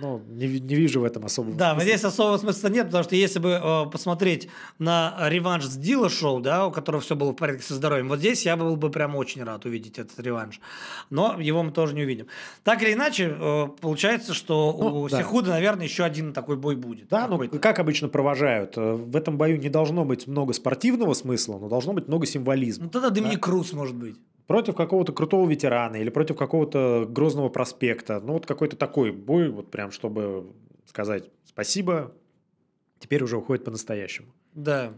Ну, не, не вижу в этом особого Да, смысла. здесь особого смысла нет, потому что если бы э, посмотреть на реванш с Дила Шоу, да, у которого все было в порядке со здоровьем, вот здесь я был бы прям очень рад увидеть этот реванш. Но его мы тоже не увидим. Так или иначе, э, получается, что ну, у да. Сихуда, наверное, еще один такой бой будет. Да, ну как обычно провожают. Э, в этом бою не должно быть много спортивного смысла, но должно быть много символизма. Ну тогда Доминик да? Круз может быть против какого-то крутого ветерана или против какого-то грозного проспекта. Ну, вот какой-то такой бой, вот прям, чтобы сказать спасибо, теперь уже уходит по-настоящему. Да.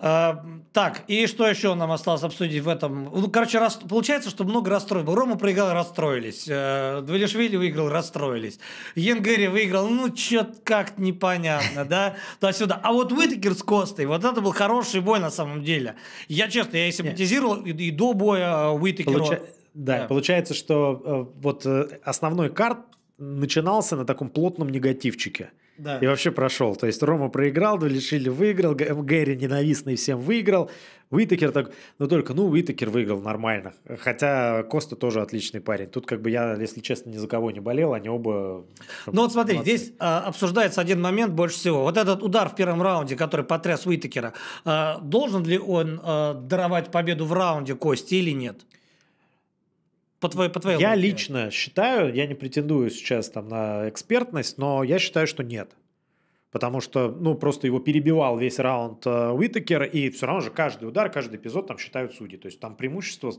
Э, так, и что еще нам осталось обсудить в этом? Ну, короче, рас... получается, что много расстроил. Рома проиграл, расстроились. Э, Двелишвили выиграл, расстроились. Янгери выиграл, ну, что-то как-то непонятно, да? Туда-сюда. А вот Уитакер с Костой, вот это был хороший бой на самом деле. Я, честно, я и симпатизировал и, до боя э, Уитакеру. Да, получается, что э, вот основной карт начинался на таком плотном негативчике. Да. И вообще прошел. То есть Рома проиграл, Далишили выиграл, эм, Гэри ненавистный всем выиграл. Уитакер так, ну только, ну, Уитакер выиграл нормально. Хотя Коста тоже отличный парень. Тут как бы я, если честно, ни за кого не болел, они оба... Ну вот смотри, молодцы. здесь а, обсуждается один момент больше всего. Вот этот удар в первом раунде, который потряс Уитакера, а, должен ли он а, даровать победу в раунде Кости или нет? По твоей, по твоей я логике. лично считаю, я не претендую сейчас там на экспертность, но я считаю, что нет. Потому что, ну, просто его перебивал весь раунд э, Уитакер, и все равно же каждый удар, каждый эпизод там считают судьи. То есть там преимущество,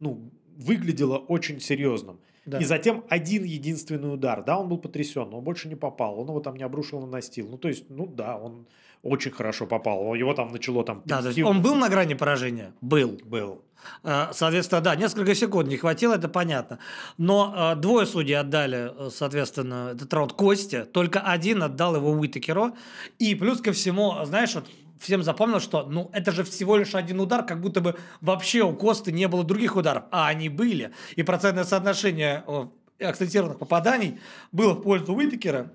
ну, выглядело очень серьезным. Да. И затем один единственный удар. Да, он был потрясен, но он больше не попал. Он его там не обрушил на настил. Ну, то есть, ну да, он очень хорошо попал. Его там начало там... Да, то есть он был на грани поражения? Был. Был. Э, соответственно, да, несколько секунд не хватило, это понятно. Но э, двое судей отдали, э, соответственно, этот раунд Косте, только один отдал его Уитакеру. И плюс ко всему, знаешь, вот всем запомнил, что ну это же всего лишь один удар, как будто бы вообще у Косты не было других ударов, а они были. И процентное соотношение акцентированных попаданий было в пользу Уитакера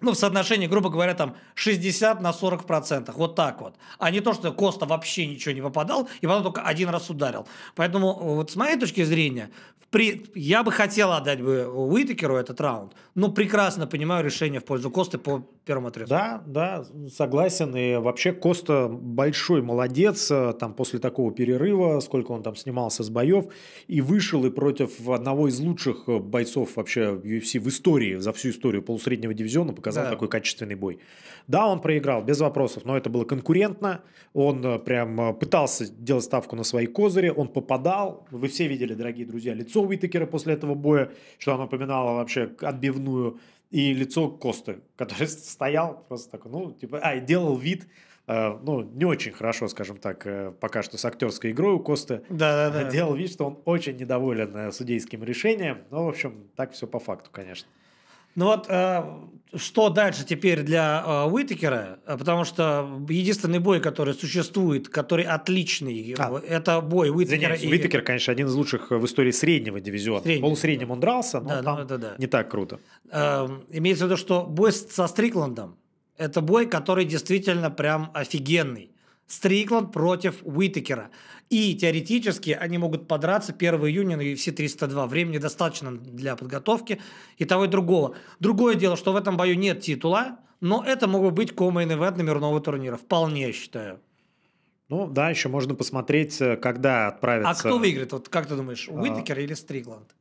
ну, в соотношении, грубо говоря, там 60 на 40 процентах вот так вот. А не то, что Коста вообще ничего не попадал, и потом только один раз ударил. Поэтому э, вот с моей точки зрения, при... я бы хотел отдать бы Уитакеру этот раунд, но прекрасно понимаю решение в пользу Косты по первому отрезку. Да, да, согласен, и вообще Коста большой молодец, э, там после такого перерыва, сколько он там снимался с боев, и вышел и против одного из лучших э, бойцов вообще UFC в истории, за всю историю полусреднего дивизиона, показал да. такой качественный бой. Да, он проиграл, без вопросов, но это было конкурентно. Он э, прям э, пытался делать ставку на свои козыри, он попадал. Вы все видели, дорогие друзья, лицо Уитакера после этого боя, что оно напоминало вообще отбивную, и лицо Косты, который стоял просто такой, ну, типа, а, и делал вид, э, ну, не очень хорошо, скажем так, пока что с актерской игрой у Косты. Да, да, да. Делал вид, что он очень недоволен судейским решением. Ну, в общем, так все по факту, конечно. Ну вот, э, что дальше теперь для э, Уитакера? Э, потому что единственный бой, который существует, который отличный, а, это бой Уитакера. И... Уитакер, конечно, один из лучших в истории среднего дивизиона. Средний, Полусредним да. он дрался, но да, там ну, да. не так круто. Э, имеется в виду, что бой со Стрикландом – это бой, который действительно прям офигенный. Стрикланд против Уитакера. И теоретически они могут подраться 1 июня на UFC 302. Времени достаточно для подготовки и того и другого. Другое дело, что в этом бою нет титула, но это могут быть комейн-эвент номерного турнира. Вполне, я считаю. Ну да, еще можно посмотреть, э, когда отправится. А кто выиграет? Вот как ты думаешь, Уитакер а... или Стрикланд?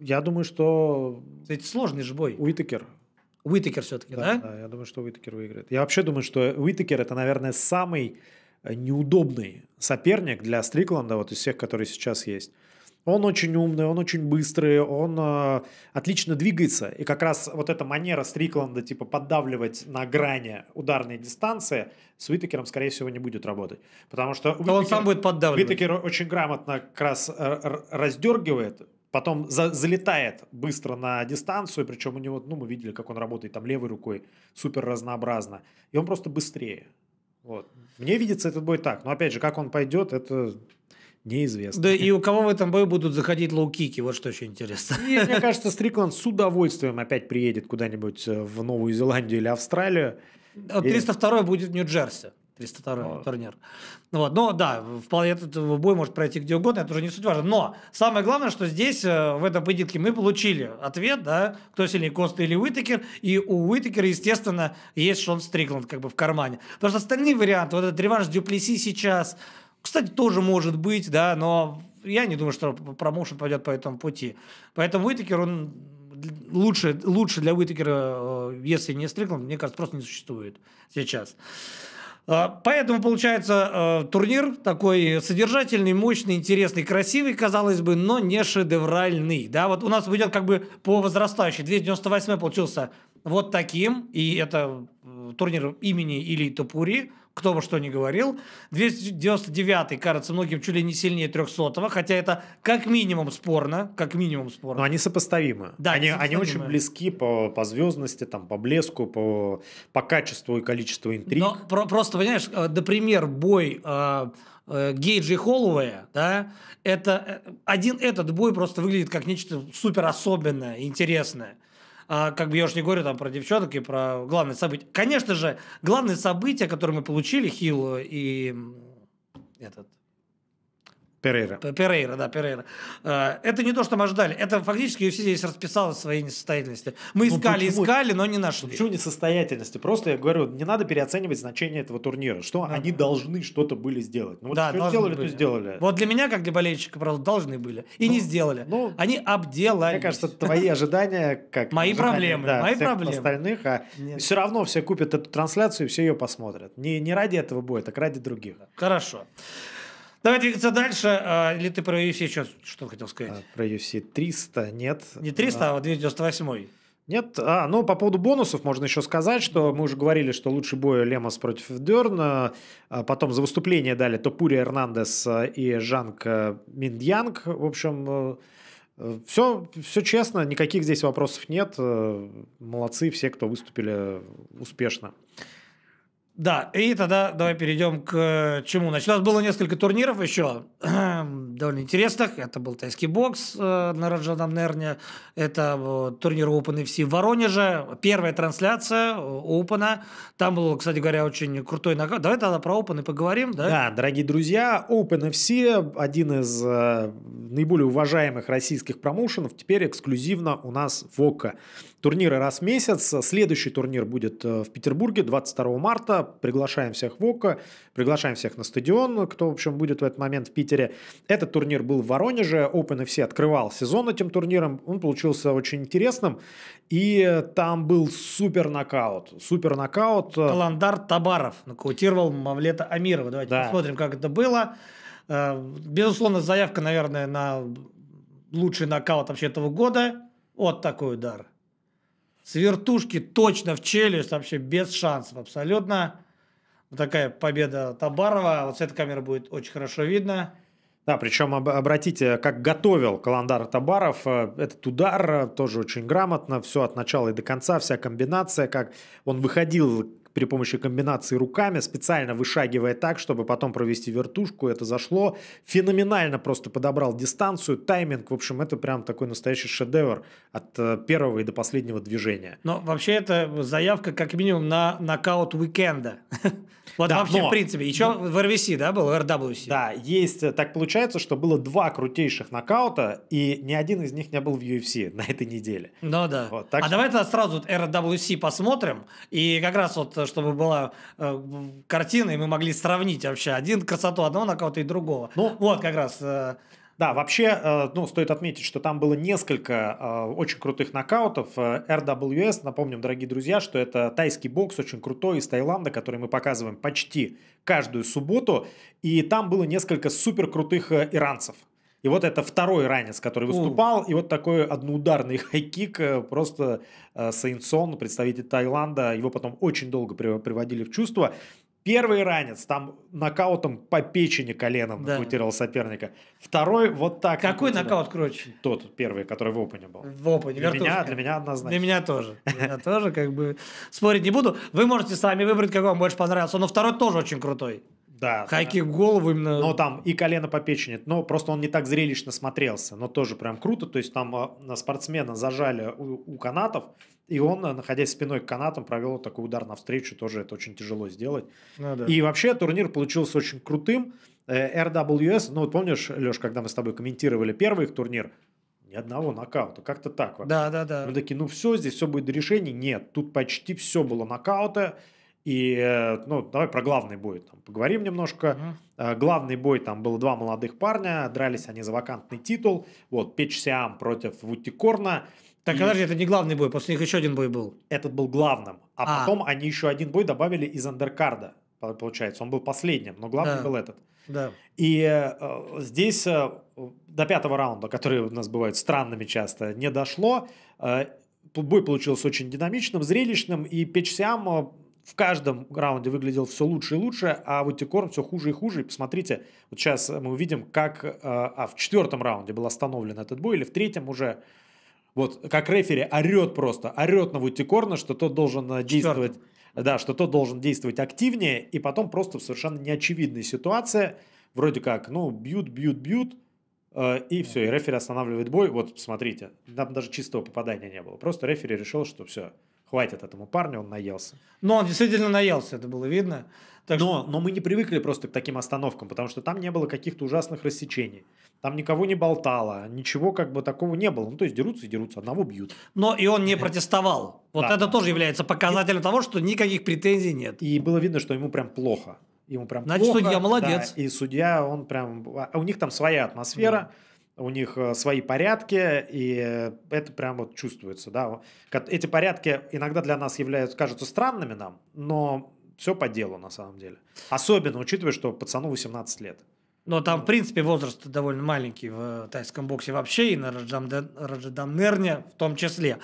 Я думаю, что... Это сложный же бой. Уитакер. Уитакер все-таки, да, да? Да, я думаю, что Уитакер выиграет. Я вообще думаю, что Уитакер это, наверное, самый э, неудобный соперник для Стрикланда вот из всех, которые сейчас есть. Он очень умный, он очень быстрый, он э, отлично двигается. И как раз вот эта манера Стрикланда, типа, поддавливать на грани ударной дистанции, с Уитакером, скорее всего, не будет работать. Потому что Уитакер, он сам будет поддавливать. Уитакер очень грамотно как раз э, раздергивает потом за, залетает быстро на дистанцию, причем у него, ну, мы видели, как он работает там левой рукой, супер разнообразно, и он просто быстрее. Вот. Мне видится этот бой так, но опять же, как он пойдет, это неизвестно. Да и у кого в этом бою будут заходить лоу-кики, вот что еще интересно. И, мне кажется, Стрикланд с удовольствием опять приедет куда-нибудь э, в Новую Зеландию или Австралию. 302 а и... будет в Нью-Джерси. 32-й турнир. Вот. Но да, вполне этот бой может пройти где угодно, это уже не суть важно. Но самое главное, что здесь, э, в этом поединке, мы получили ответ, да, кто сильнее, Коста или Уитакер. И у Уитакера, естественно, есть Шон Стрикланд как бы в кармане. Потому что остальные варианты, вот этот реванш Дюплеси сейчас, кстати, тоже может быть, да, но я не думаю, что промоушен пойдет по этому пути. Поэтому Уитакер, он лучше, лучше для Уитакера, э, если не Стрикланд, мне кажется, просто не существует сейчас. А, поэтому получается э, турнир такой содержательный, мощный, интересный, красивый, казалось бы, но не шедевральный. Да, вот у нас идет как бы по возрастающей. 298 получился вот таким, и это э, турнир имени Или Топури, кто бы что ни говорил. 299-й кажется многим чуть ли не сильнее 300-го, хотя это как минимум спорно, как минимум спорно. Но они сопоставимы. Да, они, сопоставимы. они очень близки по, по звездности, там, по блеску, по, по качеству и количеству интриг. Но про, просто, понимаешь, э, например, бой э, э, Гейджи Холлоуэя, да, это, один этот бой просто выглядит как нечто супер особенное, интересное. А, как бы я уж не говорю там про девчонок и про главное событие. Конечно же, главное событие, которое мы получили, Хилл и этот Перейра. Перейра, да, Перейра. Э, это не то, что мы ожидали. Это фактически UFC здесь расписало свои несостоятельности. Мы ну, искали, ну, искали, но не нашли. Почему несостоятельности? Просто я говорю, не надо переоценивать значение этого турнира. Что да. они должны что-то были сделать. Ну, вот да, что сделали, были. то сделали. Вот для меня, как для болельщика, правда, должны были. И ну, не сделали. Ну, они обделали. Мне кажется, твои ожидания как... Мои проблемы, мои проблемы. остальных, а все равно все купят эту трансляцию и все ее посмотрят. Не, ради этого боя, так ради других. Хорошо. Давай двигаться дальше. А, или ты про UFC e что что хотел сказать? А, про UFC e 300 нет. Не 300, а, а 298. Нет, а, ну по поводу бонусов можно еще сказать, что мы уже говорили, что лучший бой Лемос против Дерна, а потом за выступление дали Топури Эрнандес а, и Жанк Миндьянг, в общем, все, все честно, никаких здесь вопросов нет, молодцы все, кто выступили успешно. Да, и тогда давай перейдем к э, чему. Значит, у нас было несколько турниров еще, довольно интересных. Это был тайский бокс э, на Раджаном Нерне, это э, турнир Open FC в Воронеже, первая трансляция Open. Э, Там был, кстати говоря, очень крутой нога. Давай тогда про Open и поговорим, да? Да, дорогие друзья, Open FC один из э, наиболее уважаемых российских промоушенов, теперь эксклюзивно у нас в ОКО. Турниры раз в месяц. Следующий турнир будет э, в Петербурге 22 марта Приглашаем всех в ОКО, приглашаем всех на стадион, кто, в общем, будет в этот момент в Питере. Этот турнир был в Воронеже, Open все открывал сезон этим турниром. Он получился очень интересным. И там был супер нокаут. Супер нокаут. Э, Каландар Табаров нокаутировал Мавлета Амирова. Давайте да. посмотрим, как это было. Э, безусловно, заявка, наверное, на лучший нокаут вообще этого года. Вот такой удар с вертушки точно в челюсть, вообще без шансов абсолютно. Вот такая победа Табарова. Вот с этой камеры будет очень хорошо видно. Да, причем обратите, как готовил Каландар Табаров э, этот удар, э, тоже очень грамотно, все от начала и до конца, вся комбинация, как он выходил при помощи комбинации руками, специально вышагивая так, чтобы потом провести вертушку. Это зашло. Феноменально просто подобрал дистанцию, тайминг. В общем, это прям такой настоящий шедевр от э, первого и до последнего движения. Но вообще это заявка как минимум на нокаут уикенда. Вот да, вообще, но... в принципе. Еще да. в RVC, да, был, в RWC. Да, есть, э, так получается, что было два крутейших нокаута, и ни один из них не был в UFC на этой неделе. Ну да. Вот, так а что... давай тогда сразу вот RWC посмотрим, и как раз вот, чтобы была э, картина, и мы могли сравнить вообще один красоту одного нокаута и другого. Ну, вот как раз... Э, да, вообще, э, ну, стоит отметить, что там было несколько э, очень крутых нокаутов. Э, RWS, напомним, дорогие друзья, что это тайский бокс, очень крутой, из Таиланда, который мы показываем почти каждую субботу. И там было несколько супер крутых иранцев. И вот это второй ранец, который выступал, и вот такой одноударный хайкик, просто Сейнсон, представитель Таиланда, его потом очень долго приводили в чувство. Первый ранец, там нокаутом по печени коленом да. нокаутировал соперника. Второй вот так. Какой нокаут короче? Тот первый, который в опене был. В опене. Для меня, для меня однозначно. Для меня тоже. Для меня тоже, как бы, спорить не буду. Вы можете сами выбрать, какой вам больше понравился. Но второй тоже очень крутой. Да. Хайки в голову именно. Но там и колено по печени. Но просто он не так зрелищно смотрелся. Но тоже прям круто. То есть там а, спортсмена зажали у, у канатов. И он, находясь спиной к канатам, провел такой удар навстречу. Тоже это очень тяжело сделать. Ну, да. И вообще турнир получился очень крутым. Э, RWS, ну вот помнишь, Леш, когда мы с тобой комментировали первый их турнир, ни одного нокаута. Как-то так вообще. Да, да, да. Мы такие, ну все, здесь все будет решение. Нет, тут почти все было нокаута. И, э, ну, давай про главный бой там поговорим немножко. Mm-hmm. Главный бой, там было два молодых парня, дрались они за вакантный титул. Вот, Печ Сиам против Вутикорна. Так, и... подожди, это не главный бой, после них еще один бой был. Этот был главным. А, а. потом они еще один бой добавили из андеркарда, получается. Он был последним, но главный да. был этот. Да. И э, э здесь э, до пятого раунда, которые у нас бывают странными часто, не дошло. Э, бой получился очень динамичным, зрелищным, и Печсиам в каждом раунде выглядел все лучше и лучше, а вот Тикорн все хуже и хуже. И посмотрите, вот сейчас э, мы увидим, как... Э, а в четвертом раунде был остановлен этот бой, или в третьем уже... Вот как рефери орет просто, орет на Вутикорна, что тот должен э, действовать... Четвертый. Да, что тот должен действовать активнее, и потом просто в совершенно неочевидной ситуации вроде как, ну, бьют, бьют, бьют, и все, и рефери останавливает бой. Вот, смотрите, там даже чистого попадания не было. Просто рефери решил, что все, хватит этому парню, он наелся. Но он действительно наелся, это было видно. Так но, что... но мы не привыкли просто к таким остановкам, потому что там не было каких-то ужасных рассечений. Там никого не болтало, ничего как бы такого не было. Ну, то есть дерутся и дерутся, одного бьют. Но и он не протестовал. Вот да. это тоже является показателем и... того, что никаких претензий нет. И было видно, что ему прям плохо. Ему прям Значит, плохо, судья молодец. Да, и судья, он прям... А, у них там своя атмосфера. Да у них э, свои порядки, и это прям вот чувствуется. Да? Эти порядки иногда для нас являются, кажутся странными нам, но все по делу на самом деле. Особенно учитывая, что пацану 18 лет. Но там, в принципе, возраст довольно маленький в тайском боксе вообще, и на Раджадамнерне в том числе.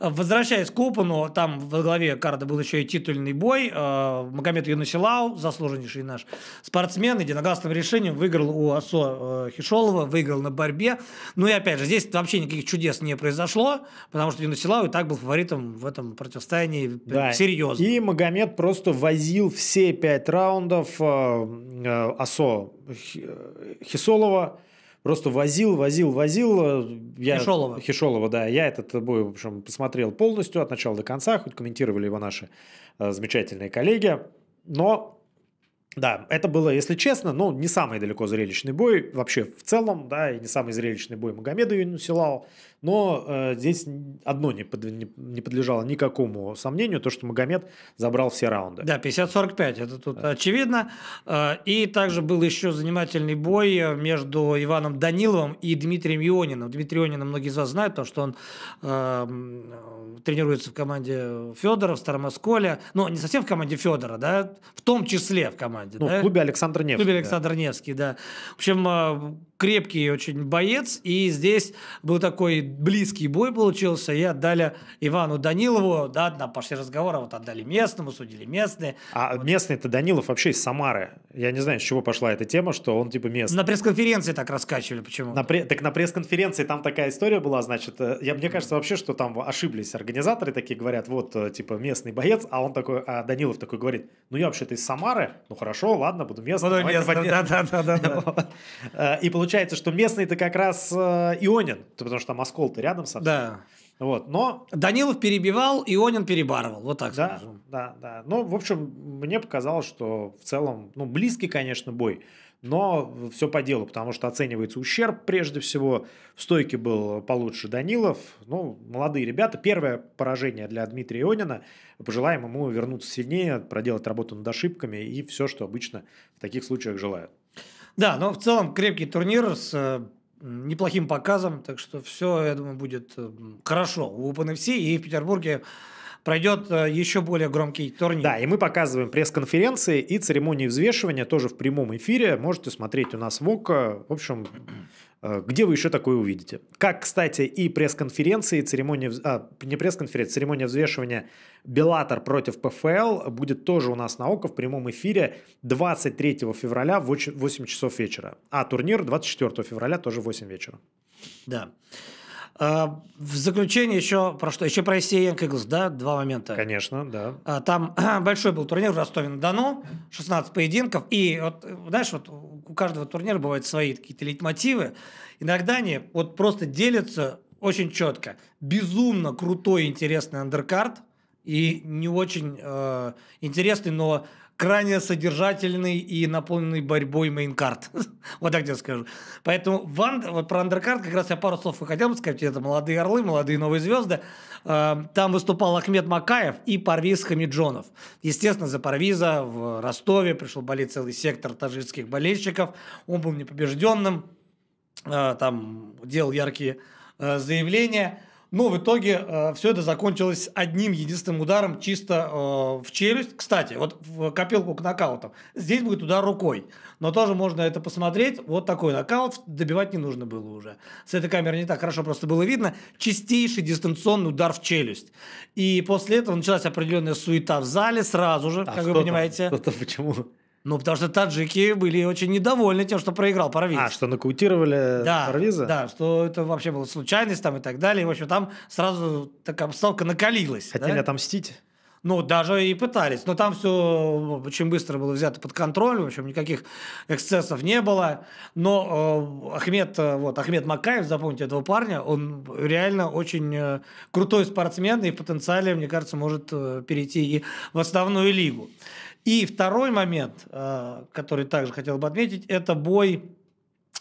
Возвращаясь к Опену, там во главе карда был еще и титульный бой. Э, Магомед Юнусилау, заслуженнейший наш спортсмен, единогласным решением выиграл у Асо э, Хишолова, выиграл на борьбе. Ну и опять же, здесь вообще никаких чудес не произошло, потому что Юнусилау и так был фаворитом в этом противостоянии да. серьезно. И Магомед просто возил все пять раундов э, Асо Хисолова, просто возил, возил, возил. Я, Хишолова. Хишолова, да. Я этот бой, в общем, посмотрел полностью от начала до конца, хоть комментировали его наши э, замечательные коллеги. Но да, это было, если честно, ну, не самый далеко зрелищный бой вообще в целом, да, и не самый зрелищный бой Магомеду Юнусилау, но э, здесь одно не, под, не, не подлежало никакому сомнению, то, что Магомед забрал все раунды. Да, 50-45, это тут да. очевидно. Э, и также был еще занимательный бой э, между Иваном Даниловым и Дмитрием Иониным. Дмитрий Ионина многие из вас знают, потому что он э, тренируется в команде Федора в Старом ну, не совсем в команде Федора, да, в том числе в команде команде. Ну, да? в клубе Александр Невский. В клубе Александр да. Невский, да. В общем, а, крепкий очень боец, и здесь был такой близкий бой получился, и отдали Ивану Данилову, да, на пошли разговоры, вот отдали местному, судили местные. А вот. местный-то Данилов вообще из Самары. Я не знаю, с чего пошла эта тема, что он типа местный. На пресс-конференции так раскачивали, почему? На пре... Так на пресс-конференции там такая история была, значит, э, я, мне кажется вообще, что там ошиблись организаторы такие говорят, вот, э, типа, местный боец, а он такой, а Данилов такой говорит, ну я вообще-то из Самары, ну хорошо, ладно, буду местным. Буду местным, да-да-да. Э, и получается получается, что местный-то как раз э, Ионин, потому что там Оскол-то рядом совсем. Да. Вот, но... Данилов перебивал, Ионин перебарывал, вот так да, скажем. Да, да. Ну, в общем, мне показалось, что в целом, ну, близкий, конечно, бой, но все по делу, потому что оценивается ущерб прежде всего. В стойке был получше Данилов. Ну, молодые ребята. Первое поражение для Дмитрия Ионина. Пожелаем ему вернуться сильнее, проделать работу над ошибками и все, что обычно в таких случаях желают. Да, но в целом крепкий турнир с э, неплохим показом, так что все, я думаю, будет э, хорошо у OpenFC и в Петербурге пройдет э, еще более громкий турнир. Да, и мы показываем пресс-конференции и церемонии взвешивания тоже в прямом эфире. Можете смотреть у нас в ОК. В общем, э, где вы еще такое увидите? Как, кстати, и пресс-конференции, и церемония, а, не пресс-конференция, церемония взвешивания Белатор против ПФЛ будет тоже у нас на ОКО в прямом эфире 23 февраля в 8 часов вечера. А турнир 24 февраля тоже в 8 вечера. Да. А, в заключение еще про что? Еще про SCN Eagles, да? Два момента. Конечно, да. А, там большой был турнир в Ростове-на-Дону, 16 поединков. И вот, знаешь, вот у каждого турнира бывают свои какие-то лейтмотивы. Иногда они вот просто делятся очень четко. Безумно крутой, интересный андеркард и не очень э, интересный, но крайне содержательный и наполненный борьбой мейнкарт. вот так я скажу. Поэтому Ван, вот про андеркарт как раз я пару слов и хотел бы сказать. Это «Молодые орлы», «Молодые новые звезды». Э, там выступал Ахмед Макаев и Парвиз Хамиджонов. Естественно, за Парвиза в Ростове пришел болеть целый сектор таджикских болельщиков. Он был непобежденным, э, там делал яркие э, заявления – но ну, в итоге э, все это закончилось одним единственным ударом чисто э, в челюсть. Кстати, вот в копилку к нокаутам. Здесь будет удар рукой. Но тоже можно это посмотреть. Вот такой нокаут. Добивать не нужно было уже. С этой камеры не так хорошо просто было видно. Чистейший дистанционный удар в челюсть. И после этого началась определенная суета в зале сразу же, а как вы понимаете. Что-то почему? Ну, потому что таджики были очень недовольны тем, что проиграл Парвиз. А, что нокаутировали да, Парвиза? Да, что это вообще была случайность там и так далее. В общем, там сразу такая обстановка накалилась. Хотели да? отомстить? Ну, даже и пытались. Но там все очень быстро было взято под контроль, в общем, никаких эксцессов не было. Но э, Ахмед, э, вот, Ахмед Макаев, запомните этого парня, он реально очень э, крутой спортсмен и в потенциале, мне кажется, может э, перейти и в основную лигу. И второй момент, э, который также хотел бы отметить, это бой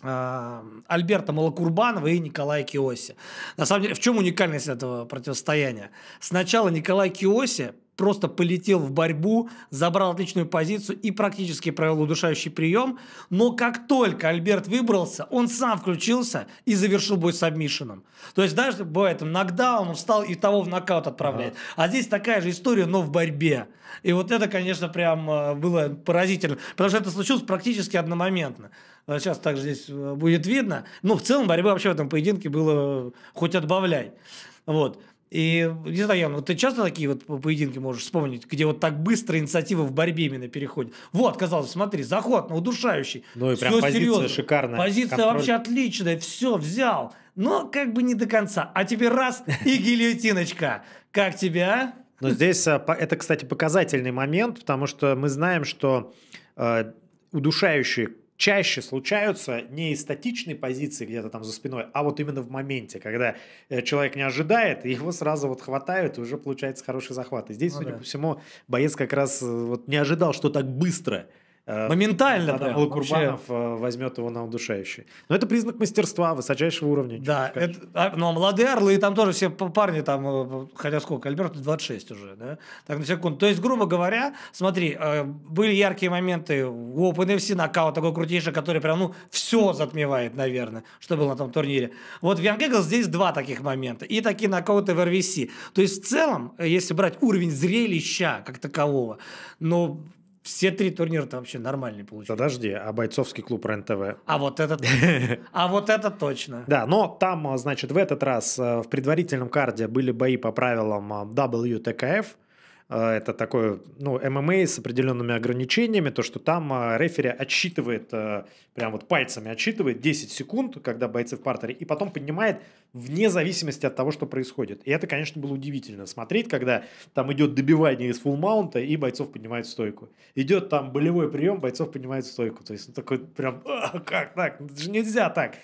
э, Альберта Малокурбанова и Николая Киоси. На самом деле, в чем уникальность этого противостояния? Сначала Николай Киоси просто полетел в борьбу, забрал отличную позицию и практически провел удушающий прием. Но как только Альберт выбрался, он сам включился и завершил бой с сабмишином. То есть даже бывает там нокдаун, он встал и того в нокаут отправляет. Ага. А здесь такая же история, но в борьбе. И вот это, конечно, прям э, было поразительно. Потому что это случилось практически одномоментно. Э, сейчас также здесь э, будет видно. Но ну, в целом борьба вообще в этом поединке была хоть отбавляй. Вот. И не знаю, Ян, вот ты часто такие вот поединки можешь вспомнить, где вот так быстро инициатива в борьбе именно переходит. Вот, казалось, смотри, заход на удушающий. Ну и прям все позиция серьезно. шикарная. Позиция Контроль. вообще отличная, все взял. Но как бы не до конца. А тебе раз и гильотиночка. Как тебя? А? Но ну, здесь э, это, кстати, показательный момент, потому что мы знаем, что э, удушающий чаще случаются не из статичной позиции где-то там за спиной, а вот именно в моменте, когда э, человек не ожидает, и его сразу вот хватают, и уже получается хороший захват. И здесь, ну, судя да. по всему, боец как раз э, вот не ожидал, что так быстро – Э, Моментально да, прям, Алкурбанов э, возьмет его на удушающий. Но это признак мастерства высочайшего уровня. Да, это, но а, ну, а молодые орлы, и там тоже все парни там, э, хотя сколько, Альберт 26 уже, да? Так, на секунду. То есть, грубо говоря, смотри, были яркие моменты у OpenFC, нокаут такой крутейший, который прям, ну, все затмевает, наверное, что было на том турнире. Вот в Young Eagles здесь два таких момента. И такие нокауты в RVC. То есть, в целом, если брать уровень зрелища как такового, ну, все три турнира-то вообще нормальные получились. Подожди, а бойцовский клуб РЕН-ТВ? А вот этот, а вот это точно. Да, но там, а, значит, в этот раз а, в предварительном карде были бои по правилам а, WTKF, а, это такое, ну, ММА с определенными ограничениями, то, что там а, рефери отсчитывает, а, прям вот пальцами отсчитывает 10 секунд, когда бойцы в партере, и потом поднимает вне зависимости от того, что происходит. И это, конечно, было удивительно смотреть, когда там идет добивание из фулмаунта, и бойцов поднимает стойку. Идет там болевой прием, бойцов поднимает стойку. То есть, ну, такой прям, а, как так? Ну, это же нельзя так.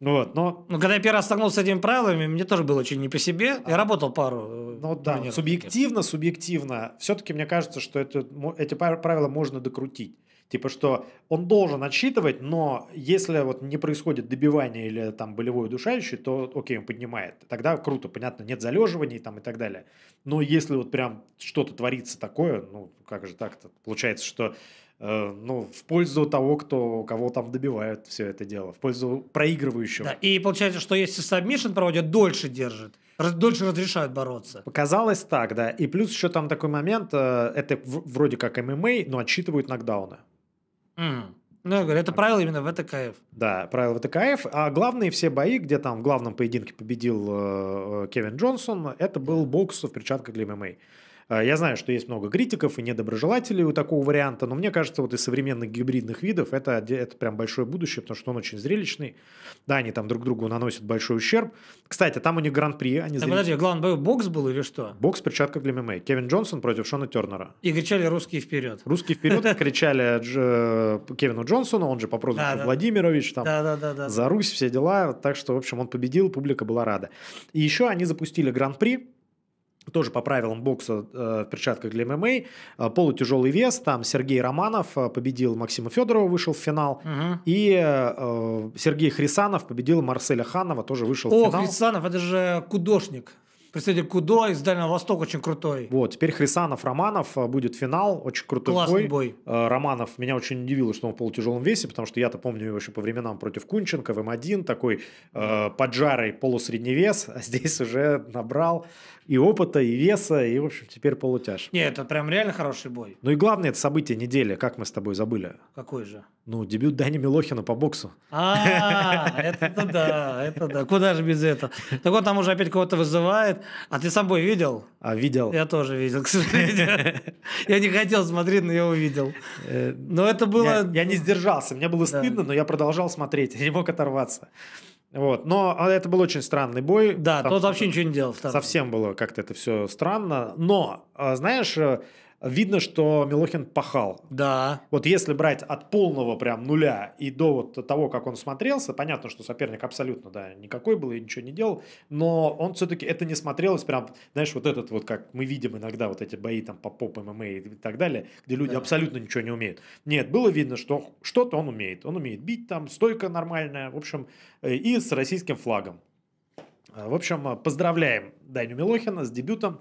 Ну вот, но... Ну, когда я первый раз столкнулся с этими правилами, мне тоже было очень не по себе. Я а. работал пару. Э, ну да, ну, нет. субъективно, субъективно. Все-таки мне кажется, что это, эти правила можно докрутить. Типа, что он должен отсчитывать, но если вот не происходит добивание или там болевой удушающий, то окей, он поднимает. Тогда круто, понятно, нет залеживаний там и так далее. Но если вот прям что-то творится такое, ну как же так-то? Получается, что Э, ну, в пользу того, кто, кого там добивают все это дело, в пользу проигрывающего. Да, и получается, что если сабмишн проводят, дольше держит. дольше разрешают бороться. Показалось так, да. И плюс еще там такой момент, э, это вроде как ММА, но отчитывают нокдауны. Mm. Ну, я говорю, это правило именно ВТКФ. Да, правило ВТКФ. А главные все бои, где там в главном поединке победил э, э Кевин Джонсон, это был бокс в перчатках для ММА. Э, я знаю, что есть много критиков и недоброжелателей у такого варианта, но мне кажется, вот из современных гибридных видов это, это прям большое будущее, потому что он очень зрелищный. Да, они там друг другу наносят большой ущерб. Кстати, там у них гран-при. Они так, подожди, главный бой бокс был или что? Бокс, перчатка для ММА. Кевин Джонсон против Шона Тернера. И кричали «Русские вперед». «Русские вперед» кричали э, э, Кевину Джонсону, он же по прозвищу Владимирович, там, за Русь, все дела. Так что, в общем, он победил, публика была рада. И еще они запустили гран-при тоже по правилам бокса э, в перчатках для ММА, э, полутяжелый вес, там Сергей Романов э, победил Максима Федорова, вышел в финал, угу. и э, Сергей Хрисанов победил Марселя Ханова, тоже вышел О, в финал. О, Хрисанов, это же кудошник. представьте Кудо из Дальнего Востока очень крутой. Вот, теперь Хрисанов, Романов э, будет финал, очень крутой Классный бой. бой. Э, Романов, меня очень удивило, что он в полутяжелом весе, потому что я-то помню его еще по временам против Кунченко в М1, такой э, поджарый полусредневес, а здесь уже набрал и опыта, и веса, и, в общем, теперь полутяж. Не, это прям реально хороший бой. Ну и главное, это событие недели, как мы с тобой забыли. Какой же? Ну, дебют Дани Милохина по боксу. А, это да, это да. Куда же без этого? Так вот, там уже опять кого-то вызывает. А ты собой видел? А, видел. Я тоже видел, к сожалению. Я не хотел смотреть, но я увидел. Э, но это было... Я не сдержался, мне было стыдно, но я продолжал смотреть, не мог оторваться. Вот. Но а, это был очень странный бой. Да, тот вообще ничего не делал. Второй. Совсем было как-то это все странно. Но, а, знаешь, э, видно, что Милохин пахал. Да. Вот если брать от полного прям нуля и до вот того, как он смотрелся, понятно, что соперник абсолютно, да, никакой был и ничего не делал, но он все-таки это не смотрелось прям, знаешь, вот этот вот, как мы видим иногда вот эти бои там по поп, ММА и так далее, где люди да. абсолютно ничего не умеют. Нет, было видно, что что-то он умеет. Он умеет бить там, стойка нормальная, в общем, э, и с российским флагом. Э, в общем, э, поздравляем Даню Милохина с дебютом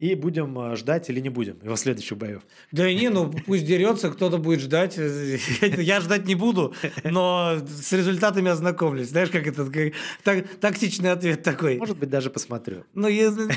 и будем э, ждать или не будем его следующих боев. Да и не, ну пусть дерется, кто-то будет ждать. Я ждать не буду, но с результатами ознакомлюсь. Знаешь, как этот как, так, токсичный ответ такой. Может быть, даже посмотрю. Ну, я, ну,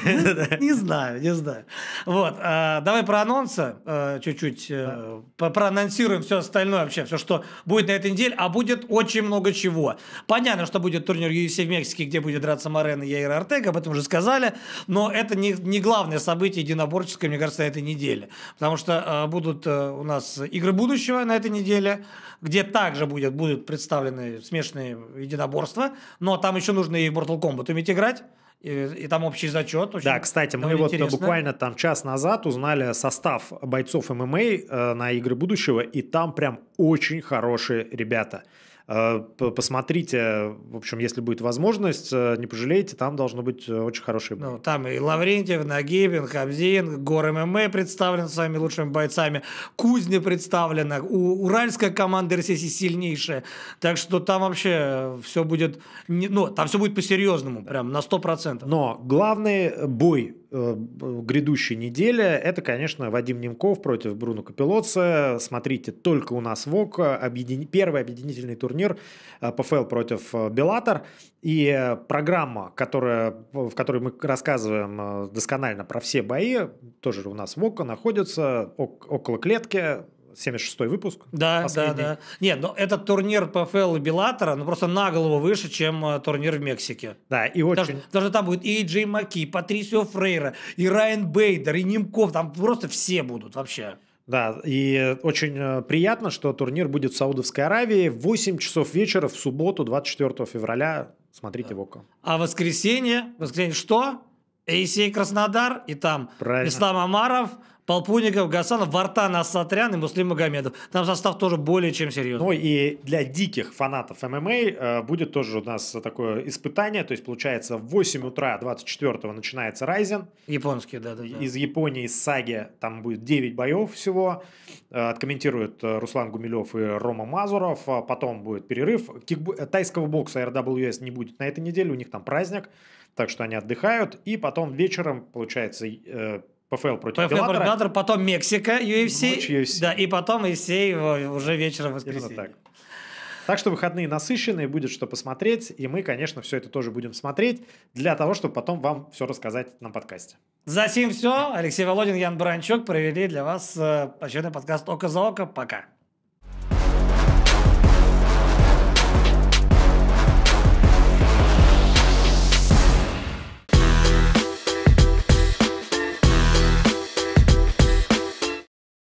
не знаю, не знаю. Вот, а, давай про анонса э, чуть-чуть э, проанонсируем все остальное вообще, все, что будет на этой неделе, а будет очень много чего. Понятно, что будет турнир UFC в Мексике, где будет драться Морен и Яир Артега, об этом уже сказали, но это не, не главное событий единоборческое, мне кажется, на этой неделе. Потому что э, будут э, у нас игры будущего на этой неделе, где также будет, будут представлены смешанные единоборства, но там еще нужно и в Mortal Kombat уметь играть. И, и там общий зачет. Очень да, кстати, мы вот интересно. буквально там час назад узнали состав бойцов ММА э, на игры будущего, и там прям очень хорошие ребята. Э, посмотрите, в общем, если будет возможность, э, не пожалеете, там должно быть э, очень хороший ну, бой. Ну, там и Лаврентьев, Нагибин, Хабзин, Гор ММА представлен своими лучшими бойцами, Кузня представлена, у, уральская команда РСС сильнейшая, так что там вообще все будет, ну, там все будет по-серьезному, прям на 100%. Но главный бой Э, грядущей неделе, это, конечно, Вадим Немков против Бруно Капелоца. Смотрите, только у нас ВОК, объедин... первый объединительный турнир э, ПФЛ против э, Белатор. И программа, которая, в которой мы рассказываем досконально про все бои, тоже у нас в ОКО находится, около клетки, 76-й выпуск. Да, последний. да, да. Нет, но этот турнир ПФЛ и Беллатора, ну просто на голову выше, чем э, турнир в Мексике. Да, и очень... Даже, даже там будет и Джей Маки, и Патрисио Фрейра, и Райан Бейдер, и Немков, там просто все будут вообще. Да, и очень э, приятно, что турнир будет в Саудовской Аравии в 8 часов вечера в субботу, 24 февраля. Смотрите да. в око. А воскресенье, воскресенье что? Эйсей Краснодар и там Правильно. Ислам Амаров, Полпуников, Гасанов, Вартан Асатрян и Муслим Магомедов. Там состав тоже более чем серьезный. Ну и для диких фанатов ММА э, будет тоже у нас такое испытание. То есть, получается, в 8 утра 24-го начинается Райзен. Японский, да, да, да. Из Японии, из Саги, там будет 9 боев всего. Э, откомментируют э, Руслан Гумилев и Рома Мазуров. А потом будет перерыв. Кикбо... Э, тайского бокса RWS не будет на этой неделе, у них там праздник. Так что они отдыхают. И потом вечером, получается, э, ПФЛ против ПФЛ Беллатора. Беллатор, потом Мексика UFC, UFC. Ну, да, и потом Исей уже вечером в воскресенье. Именно так. Так что выходные насыщенные, будет что посмотреть, и мы, конечно, все это тоже будем смотреть для того, чтобы потом вам все рассказать на подкасте. За сим все. Алексей Володин, Ян Бранчук провели для вас э, очередной подкаст «Око за око». Пока.